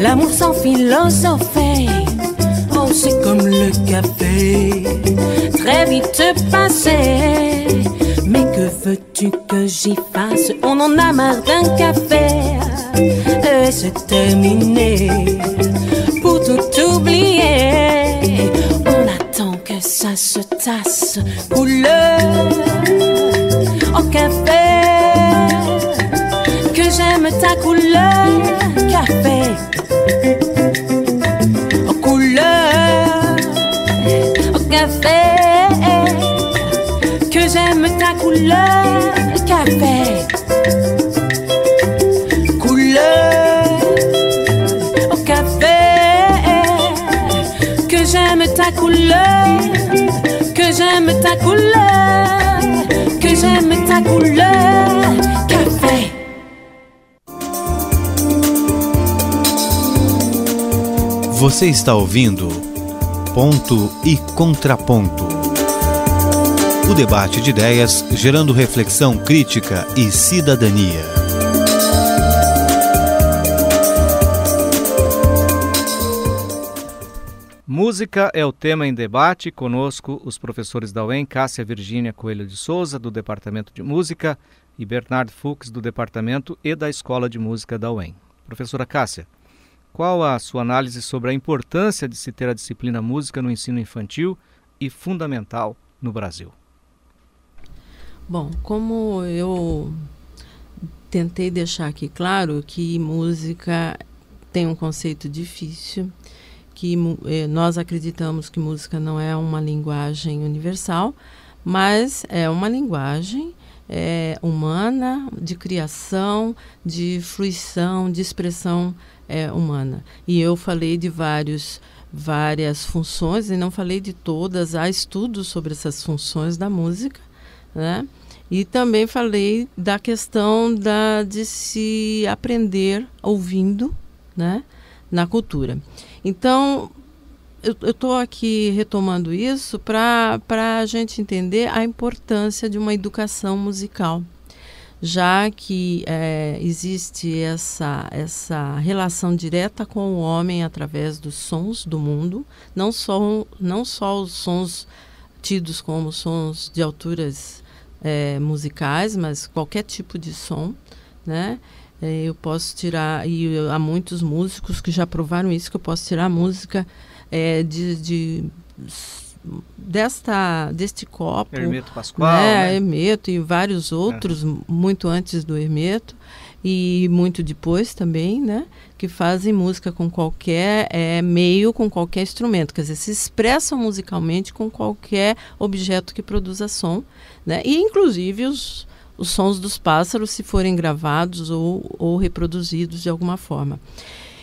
E: L'amour sans philosophie, oh c'est comme le café, très vite passé. Mais que veux-tu que j'y fasse On en a marre d'un café, et c'est terminé. Pour tout oublier, on attend que ça se tasse, couleur au café ta couleur café. Oh, couleur oh, café. Que j'aime ta couleur café. Couleur oh, café. Que j'aime ta couleur. Que j'aime ta couleur. Que j'aime ta couleur.
A: Você está ouvindo Ponto e Contraponto. O debate de ideias gerando reflexão crítica e cidadania.
B: Música é o tema em debate. Conosco os professores da UEM, Cássia Virgínia Coelho de Souza, do Departamento de Música, e Bernardo Fuchs, do Departamento e da Escola de Música da UEM. Professora Cássia, qual a sua análise sobre a importância de se ter a disciplina música no ensino infantil e fundamental no Brasil?
C: Bom, como eu tentei deixar aqui claro que música tem um conceito difícil, que eh, nós acreditamos que música não é uma linguagem universal, mas é uma linguagem eh, humana, de criação, de fruição, de expressão é, humana. E eu falei de vários, várias funções, e não falei de todas, há estudos sobre essas funções da música, né? E também falei da questão da, de se aprender ouvindo, né? Na cultura. Então, eu estou aqui retomando isso para a gente entender a importância de uma educação musical já que é, existe essa, essa relação direta com o homem através dos sons do mundo, não só, não só os sons tidos como sons de alturas é, musicais, mas qualquer tipo de som, né? É, eu posso tirar, e eu, há muitos músicos que já provaram isso, que eu posso tirar música é, de, de desta deste copo Hermeto Pascoal né, né? Hermeto e vários é. outros muito antes do Hermeto e muito depois também né que fazem música com qualquer é, meio com qualquer instrumento quer dizer se expressam musicalmente com qualquer objeto que produza som né e inclusive os os sons dos pássaros se forem gravados ou, ou reproduzidos de alguma forma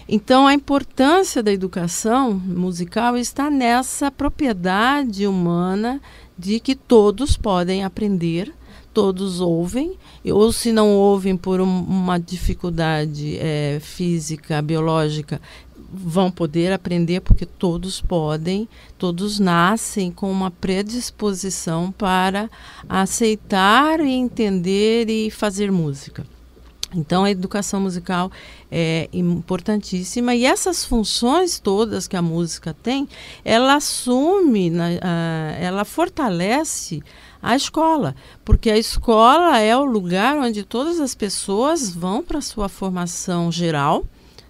C: então, a importância da educação musical está nessa propriedade humana de que todos podem aprender, todos ouvem, ou se não ouvem por um, uma dificuldade é, física, biológica, vão poder aprender porque todos podem, todos nascem com uma predisposição para aceitar e entender e fazer música. Então, a educação musical é importantíssima e essas funções todas que a música tem, ela assume, na, né, a, ela fortalece a escola, porque a escola é o lugar onde todas as pessoas vão para a sua formação geral.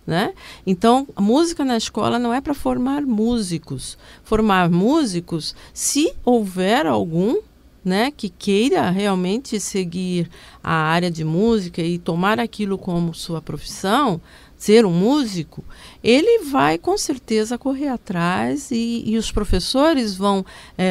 C: Né? Então, a música na escola não é para formar músicos. Formar músicos, se houver algum né, que queira realmente seguir a área de música e tomar aquilo como sua profissão, ser um músico, ele vai com certeza correr atrás e, e os professores vão é,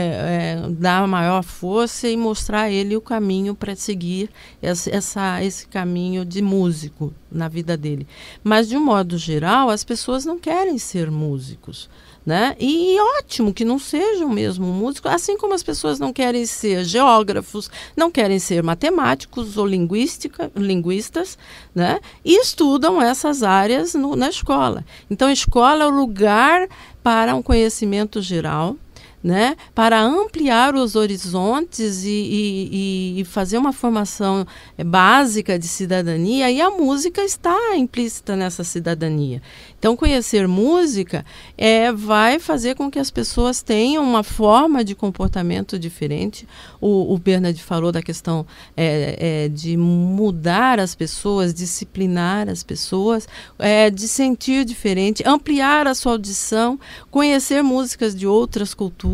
C: é, dar maior força e mostrar a ele o caminho para seguir essa, essa, esse caminho de músico na vida dele. Mas, de um modo geral, as pessoas não querem ser músicos. Né? E, é ótimo que não sejam mesmo músicos, assim como as pessoas não querem ser geógrafos, não querem ser matemáticos ou linguística, linguistas, né? e estudam essas áreas no, na escola. Então, a escola é o lugar para um conhecimento geral né, para ampliar os horizontes e, e, e, fazer uma formação eh, básica de cidadania, e a música está implícita nessa cidadania. Então, conhecer música é, vai fazer com que as pessoas tenham uma forma de comportamento diferente. O, o Bernard falou da questão é, é, de mudar as pessoas, disciplinar as pessoas, é, de sentir diferente, ampliar a sua audição, conhecer músicas de outras culturas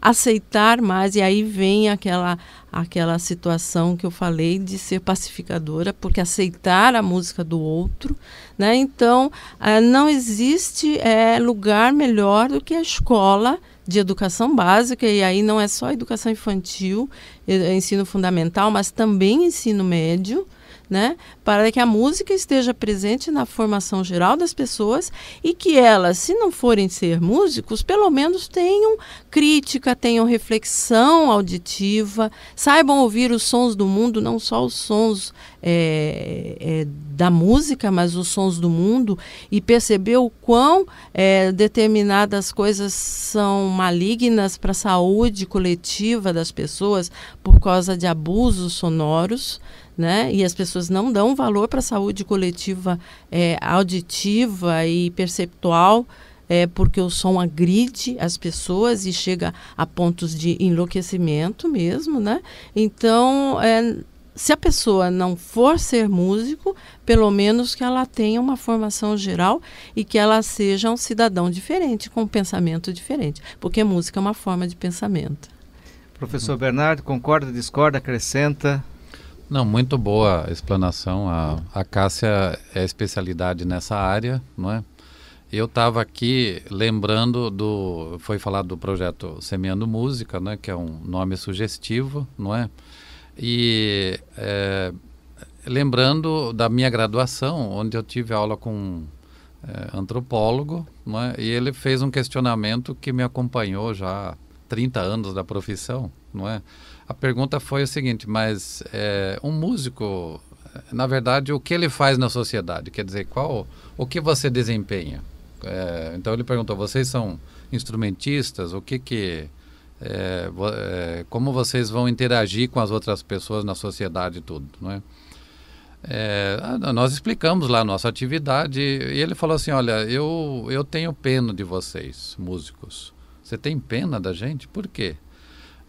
C: aceitar mais e aí vem aquela aquela situação que eu falei de ser pacificadora, porque aceitar a música do outro, né? Então, eh, não existe é, lugar melhor do que a escola de educação básica, e aí não é só educação infantil, eh, ensino fundamental, mas também ensino médio, né? Para que a música esteja presente na formação geral das pessoas e que elas, se não forem ser músicos, pelo menos tenham crítica, tenham reflexão auditiva, saibam ouvir os sons do mundo, não só os sons é, é, da música, mas os sons do mundo e perceber o quão é, determinadas coisas são malignas para a saúde coletiva das pessoas por causa de abusos sonoros, né? E as pessoas não dão valor para a saúde coletiva é, auditiva e perceptual, é, porque o som agride as pessoas e chega a pontos de enlouquecimento mesmo, né? Então, é, se a pessoa não for ser músico, pelo menos que ela tenha uma formação geral e que ela seja um cidadão diferente, com um pensamento diferente, porque música é uma forma de pensamento.
B: Professor Bernardo, concorda, discorda,
D: acrescenta? Não, muito boa a explanação. A, a Cássia é especialidade nessa área, não é? Eu estava aqui lembrando do. Foi falado do projeto Semeando Música, né, que é um nome sugestivo, não é? E é, lembrando da minha graduação, onde eu tive aula com um é, antropólogo, não é? e ele fez um questionamento que me acompanhou já há 30 anos da profissão, não é? A pergunta foi o seguinte, mas é, um músico, na verdade, o que ele faz na sociedade? Quer dizer, qual o que você desempenha? É, então ele perguntou, vocês são instrumentistas? O que que é, é como vocês vão interagir com as outras pessoas na sociedade e tudo, não é? É, ah, nós explicamos lá a nossa atividade e ele falou assim: Olha, eu, eu tenho pena de vocês, músicos. Você tem pena da gente? Por quê?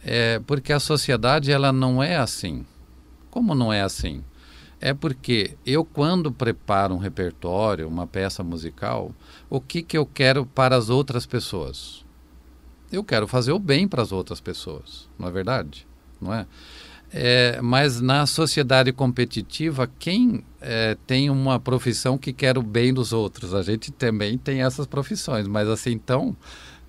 D: É porque a sociedade ela não é assim. Como não é assim? É porque eu quando preparo um repertório, uma peça musical, o que que eu quero para as outras pessoas? Eu quero fazer o bem para as outras pessoas, não é verdade? Não é? É, mas na sociedade competitiva, quem é, tem uma profissão que quer o bem dos outros? A gente também tem essas profissões, mas assim, então,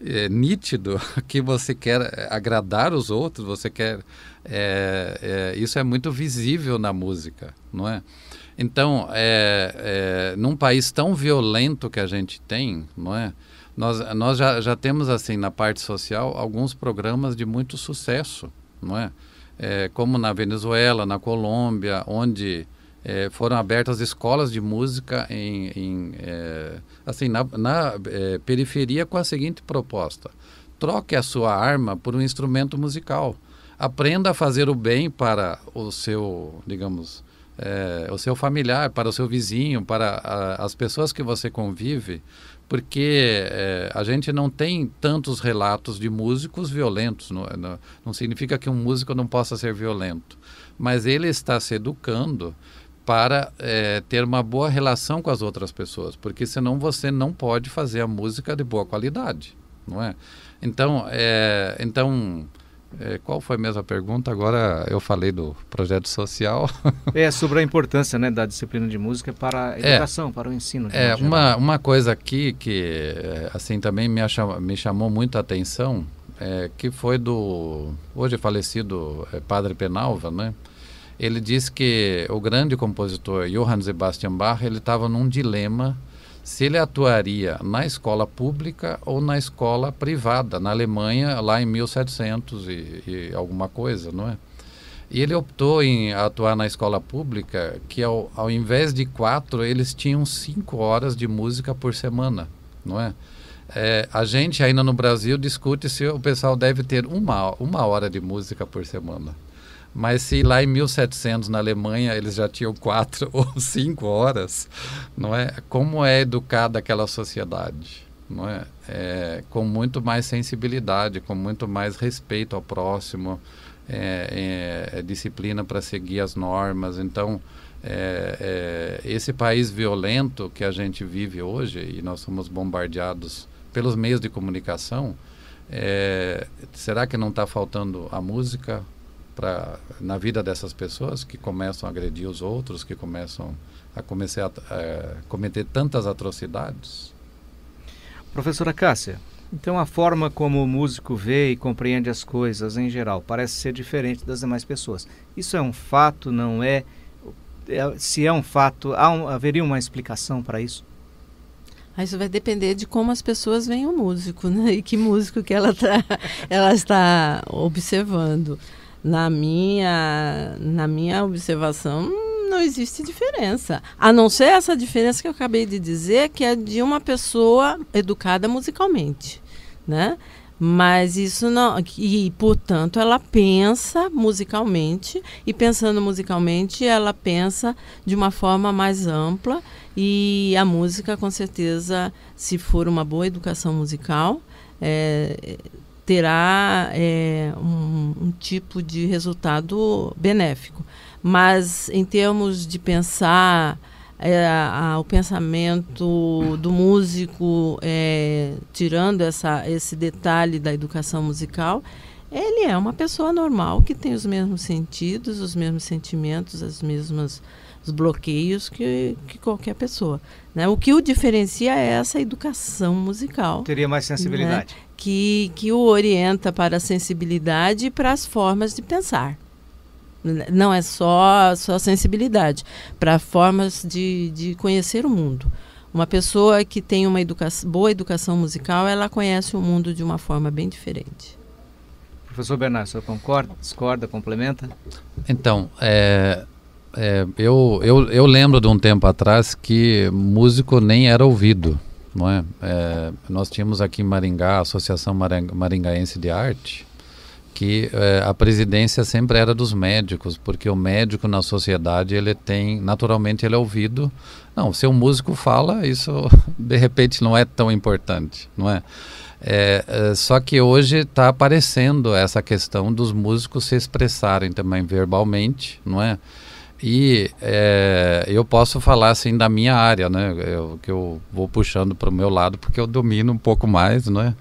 D: é, nítido que você quer é, agradar os outros, você quer. É, é, isso é muito visível na música, não é? Então, é, é, num país tão violento que a gente tem, não é? Nós, nós já, já temos, assim, na parte social, alguns programas de muito sucesso, não é? como na Venezuela, na Colômbia, onde é, foram abertas escolas de música em, em é, assim, na, na é, periferia com a seguinte proposta: troque a sua arma por um instrumento musical. Aprenda a fazer o bem para o seu, digamos, é, o seu familiar, para o seu vizinho, para a, as pessoas que você convive, porque é, a gente não tem tantos relatos de músicos violentos. Não, é, não, não significa que um músico não possa ser violento, mas ele está se educando para é, ter uma boa relação com as outras pessoas, porque senão você não pode fazer a música de boa qualidade, não é? Então, é, então é, qual foi mesmo a pergunta? Agora eu falei do projeto social.
B: é sobre a importância né, da disciplina de música para a é. educação, é, para o ensino. É uma,
D: uma coisa aqui que assim também me, acham, me chamou muito a atenção, é, que foi do hoje falecido Padre Penalva, né? ele diz que o grande compositor Johann Sebastian Bach ele estava num dilema se ele atuaria na escola pública ou na escola privada na Alemanha lá em 1700 e, e alguma coisa, não é? E ele optou em atuar na escola pública, que ao, ao invés de quatro, eles tinham cinco horas de música por semana, não é? É, a gente ainda no Brasil discute se o pessoal deve ter uma, uma hora de música por semana. Mas se lá em 1700 na Alemanha eles já tinham quatro ou cinco horas, não é? Como é educada aquela sociedade, não é? é com muito mais sensibilidade, com muito mais respeito ao próximo, é, é, é disciplina para seguir as normas. Então, é, é, esse país violento que a gente vive hoje e nós somos bombardeados pelos meios de comunicação, será que não está faltando a música, na vida dessas pessoas que começam a agredir os outros, que começam a, começar a, a é, cometer tantas atrocidades. Professora Cássia,
B: então a forma como o músico vê e compreende as coisas em geral parece ser diferente das demais pessoas. Isso é um fato, não é? é se é um fato, um, haveria uma explicação
C: para isso? Ah, isso vai depender de como as pessoas veem o músico, né? E que músico que ela, tá, ela está observando na minha, na minha observação, não existe diferença. A não ser essa diferença que eu acabei de dizer, que é de uma pessoa educada musicalmente, né? Mas isso não. E, portanto, ela pensa musicalmente, e pensando musicalmente, ela pensa de uma forma mais ampla. E a música, com certeza, se for uma boa educação musical, é, terá é, um, um, tipo de resultado benéfico. Mas em termos de pensar é, a, o pensamento do músico, é, tirando essa, esse detalhe da educação musical, ele é uma pessoa normal que tem os mesmos sentidos, os mesmos sentimentos, as mesmas os bloqueios que, que qualquer pessoa. Né? O que o diferencia é essa educação musical. Teria mais né? sensibilidade. Né? Que, que o orienta para a sensibilidade e para as formas de pensar. Não é só, só sensibilidade, para formas de, de conhecer o mundo. Uma pessoa que tem uma educa boa educação musical, ela conhece o mundo de uma forma bem diferente.
B: Professor Bernardo, o senhor concorda, discorda, complementa?
D: Então, é, é, eu, eu, eu lembro de um tempo atrás que músico nem era ouvido, não é? é nós tínhamos aqui em Maringá a Associação Maringaense de Arte, que é, a presidência sempre era dos médicos, porque o médico na sociedade ele tem, naturalmente ele é ouvido. Não, se um músico fala, isso de repente não é tão importante, não é? é, é só que hoje está aparecendo essa questão dos músicos se expressarem também verbalmente, não é? E é, eu posso falar assim da minha área, né? Eu, que eu vou puxando para o meu lado porque eu domino um pouco mais, né?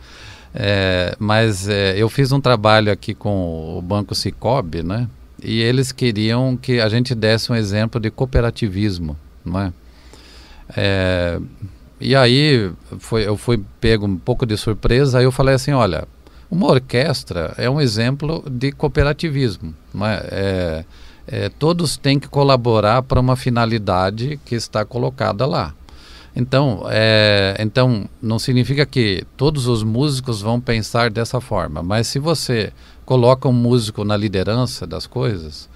D: É, mas é, eu fiz um trabalho aqui com o Banco Cicobi, né? E eles queriam que a gente desse um exemplo de cooperativismo, não é? é e aí foi, eu fui pego um pouco de surpresa, aí eu falei assim, olha, uma orquestra é um exemplo de cooperativismo, não é? é é, todos têm que colaborar para uma finalidade que está colocada lá. Então, é, então, não significa que todos os músicos vão pensar dessa forma, mas se você coloca um músico na liderança das coisas,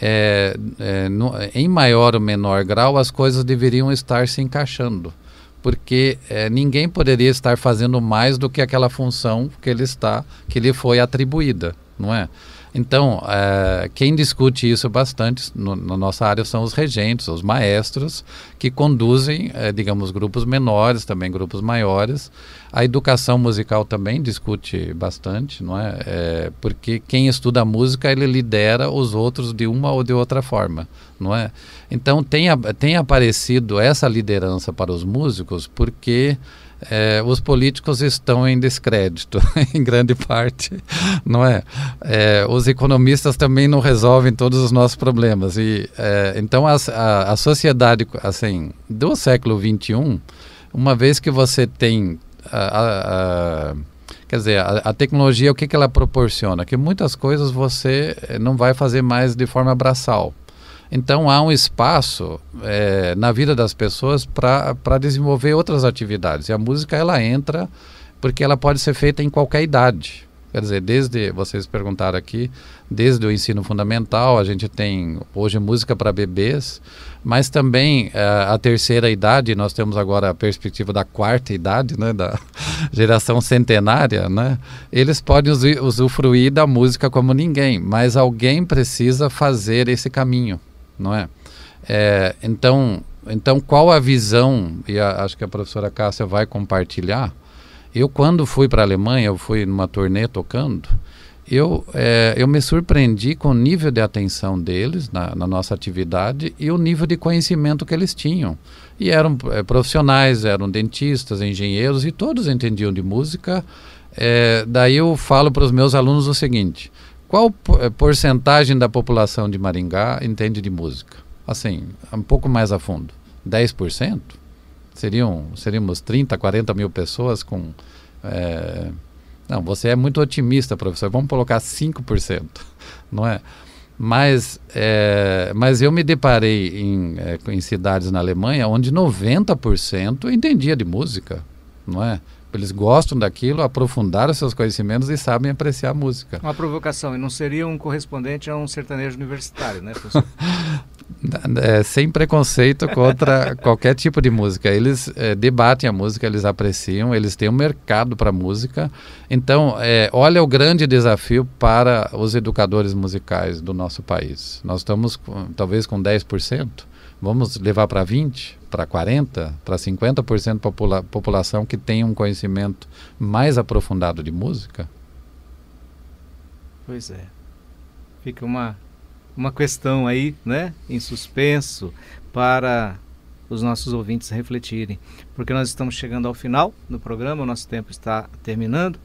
D: é, é, no, em maior ou menor grau, as coisas deveriam estar se encaixando, porque é, ninguém poderia estar fazendo mais do que aquela função que ele está, que lhe foi atribuída, não é? Então, eh, quem discute isso bastante no, na nossa área são os regentes, os maestros, que conduzem, eh, digamos, grupos menores, também grupos maiores, a educação musical também discute bastante, não é? é? Porque quem estuda música, ele lidera os outros de uma ou de outra forma, não é? Então tem, tem aparecido essa liderança para os músicos porque é, os políticos estão em descrédito, em grande parte, não é? é? Os economistas também não resolvem todos os nossos problemas. E, é, então, a, a, a, sociedade assim, do século XXI, uma vez que você tem a, a, quer dizer, a, a, tecnologia, o que, que ela proporciona? Que muitas coisas você eh, não vai fazer mais de forma abraçal Então há um espaço é, na vida das pessoas para desenvolver outras atividades. E a música ela entra porque ela pode ser feita em qualquer idade. Quer dizer, desde, vocês perguntaram aqui, desde o ensino fundamental, a gente tem hoje música para bebês, mas também uh, a terceira idade, nós temos agora a perspectiva da quarta idade, né, da geração centenária, né? Eles podem usufruir da música como ninguém, mas alguém precisa fazer esse caminho, não é? é então, então, qual a visão, e a, acho que a professora Cássia vai compartilhar, eu, quando fui para a Alemanha, eu fui numa turnê tocando, eu, é, eu me surpreendi com o nível de atenção deles na, na, nossa atividade e o nível de conhecimento que eles tinham. E eram é, profissionais, eram dentistas, engenheiros e todos entendiam de música. É, daí eu falo para os meus alunos o seguinte: qual é, porcentagem da população de Maringá entende de música? Assim, um pouco mais a fundo: 10%? seriam, seríamos 30, 40 mil pessoas com. É... não, você é muito otimista, professor. Vamos colocar 5%, não é? Mas, é, mas eu me deparei em, é, em cidades na Alemanha onde 90% entendia de música, não é? Eles gostam daquilo, aprofundaram seus conhecimentos e sabem apreciar a música.
B: Uma provocação, e não seria um correspondente a um sertanejo universitário, né,
F: professor?
D: é, sem preconceito contra qualquer tipo de música. Eles é, debatem a música, eles apreciam, eles têm um mercado para música. Então, é, olha o grande desafio para os educadores musicais do nosso país. Nós estamos com, talvez com 10%, vamos levar para 20%, para 40%, para 50% da popula população que tem um conhecimento mais aprofundado de música?
B: Pois é. Fica uma uma questão aí, né, em suspenso para os nossos ouvintes refletirem, porque nós estamos chegando ao final do programa, o nosso tempo está terminando.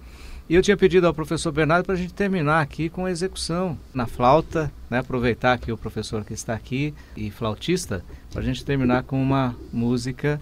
B: E eu tinha pedido ao professor Bernardo para a gente terminar aqui com a execução na flauta, né? aproveitar que o professor que está aqui e flautista, para a gente terminar com uma música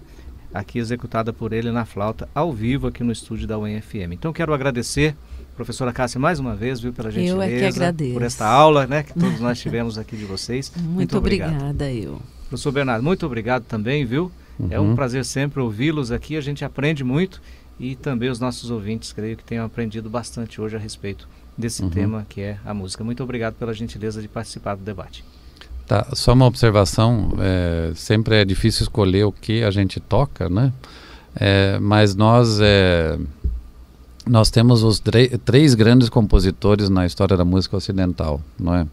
B: aqui executada por ele na flauta, ao vivo aqui no estúdio da UNFM. Então quero agradecer Professora Cássia, mais uma vez, viu, pela gentileza. Eu é que agradeço. Por esta aula, né, que todos nós tivemos aqui de vocês. muito, muito obrigado. obrigada, eu. Professor Bernardo, muito obrigado também, viu? Uhum. É um uhum. prazer sempre ouvi-los aqui, a gente aprende muito e também os nossos ouvintes, creio que tenham aprendido bastante hoje a respeito desse uhum. tema que é a música. Muito obrigado pela gentileza de participar do debate.
D: Tá, só uma observação, é, sempre é difícil escolher o que a gente toca, né? É, mas nós... É, nós temos os três grandes compositores na história da música ocidental, não é?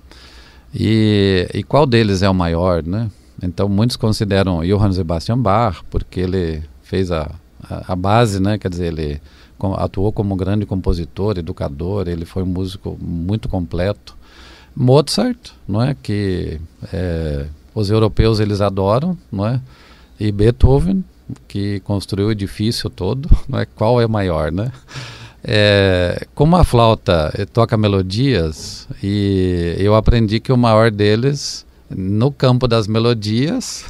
D: E, e qual deles é o maior, né? Então muitos consideram Johann Sebastian Bach porque ele fez a, a, a base, né? Quer dizer, ele atuou como grande compositor, educador, ele foi um músico muito completo. Mozart, não é? Que é, os europeus eles adoram, não é? E Beethoven, que construiu o edifício todo, não é? Qual é maior, né? É, como a flauta toca melodias, e eu aprendi que o maior deles, no campo das melodias,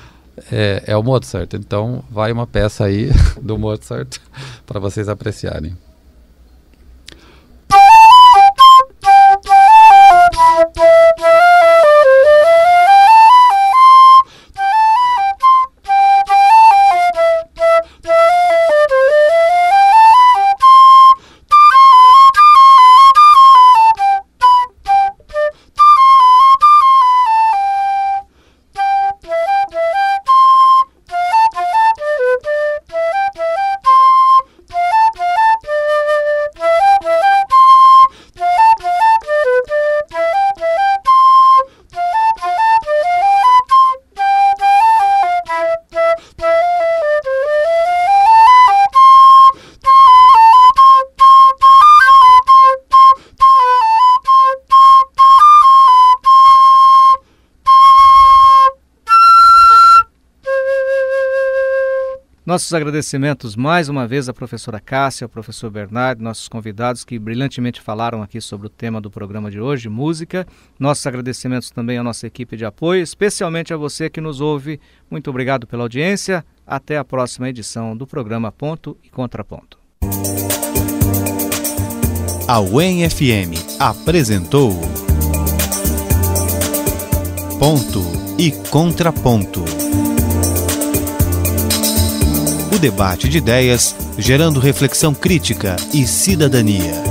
D: é, é o Mozart. Então, vai uma peça aí do Mozart para vocês apreciarem.
B: Nossos agradecimentos mais uma vez à professora Cássia, ao professor Bernardo, nossos convidados que brilhantemente falaram aqui sobre o tema do programa de hoje, música. Nossos agradecimentos também à nossa equipe de apoio, especialmente a você que nos ouve. Muito obrigado pela audiência. Até a próxima edição do programa Ponto e Contraponto.
A: A uem apresentou Ponto e Contraponto o debate de ideias, gerando reflexão crítica e cidadania.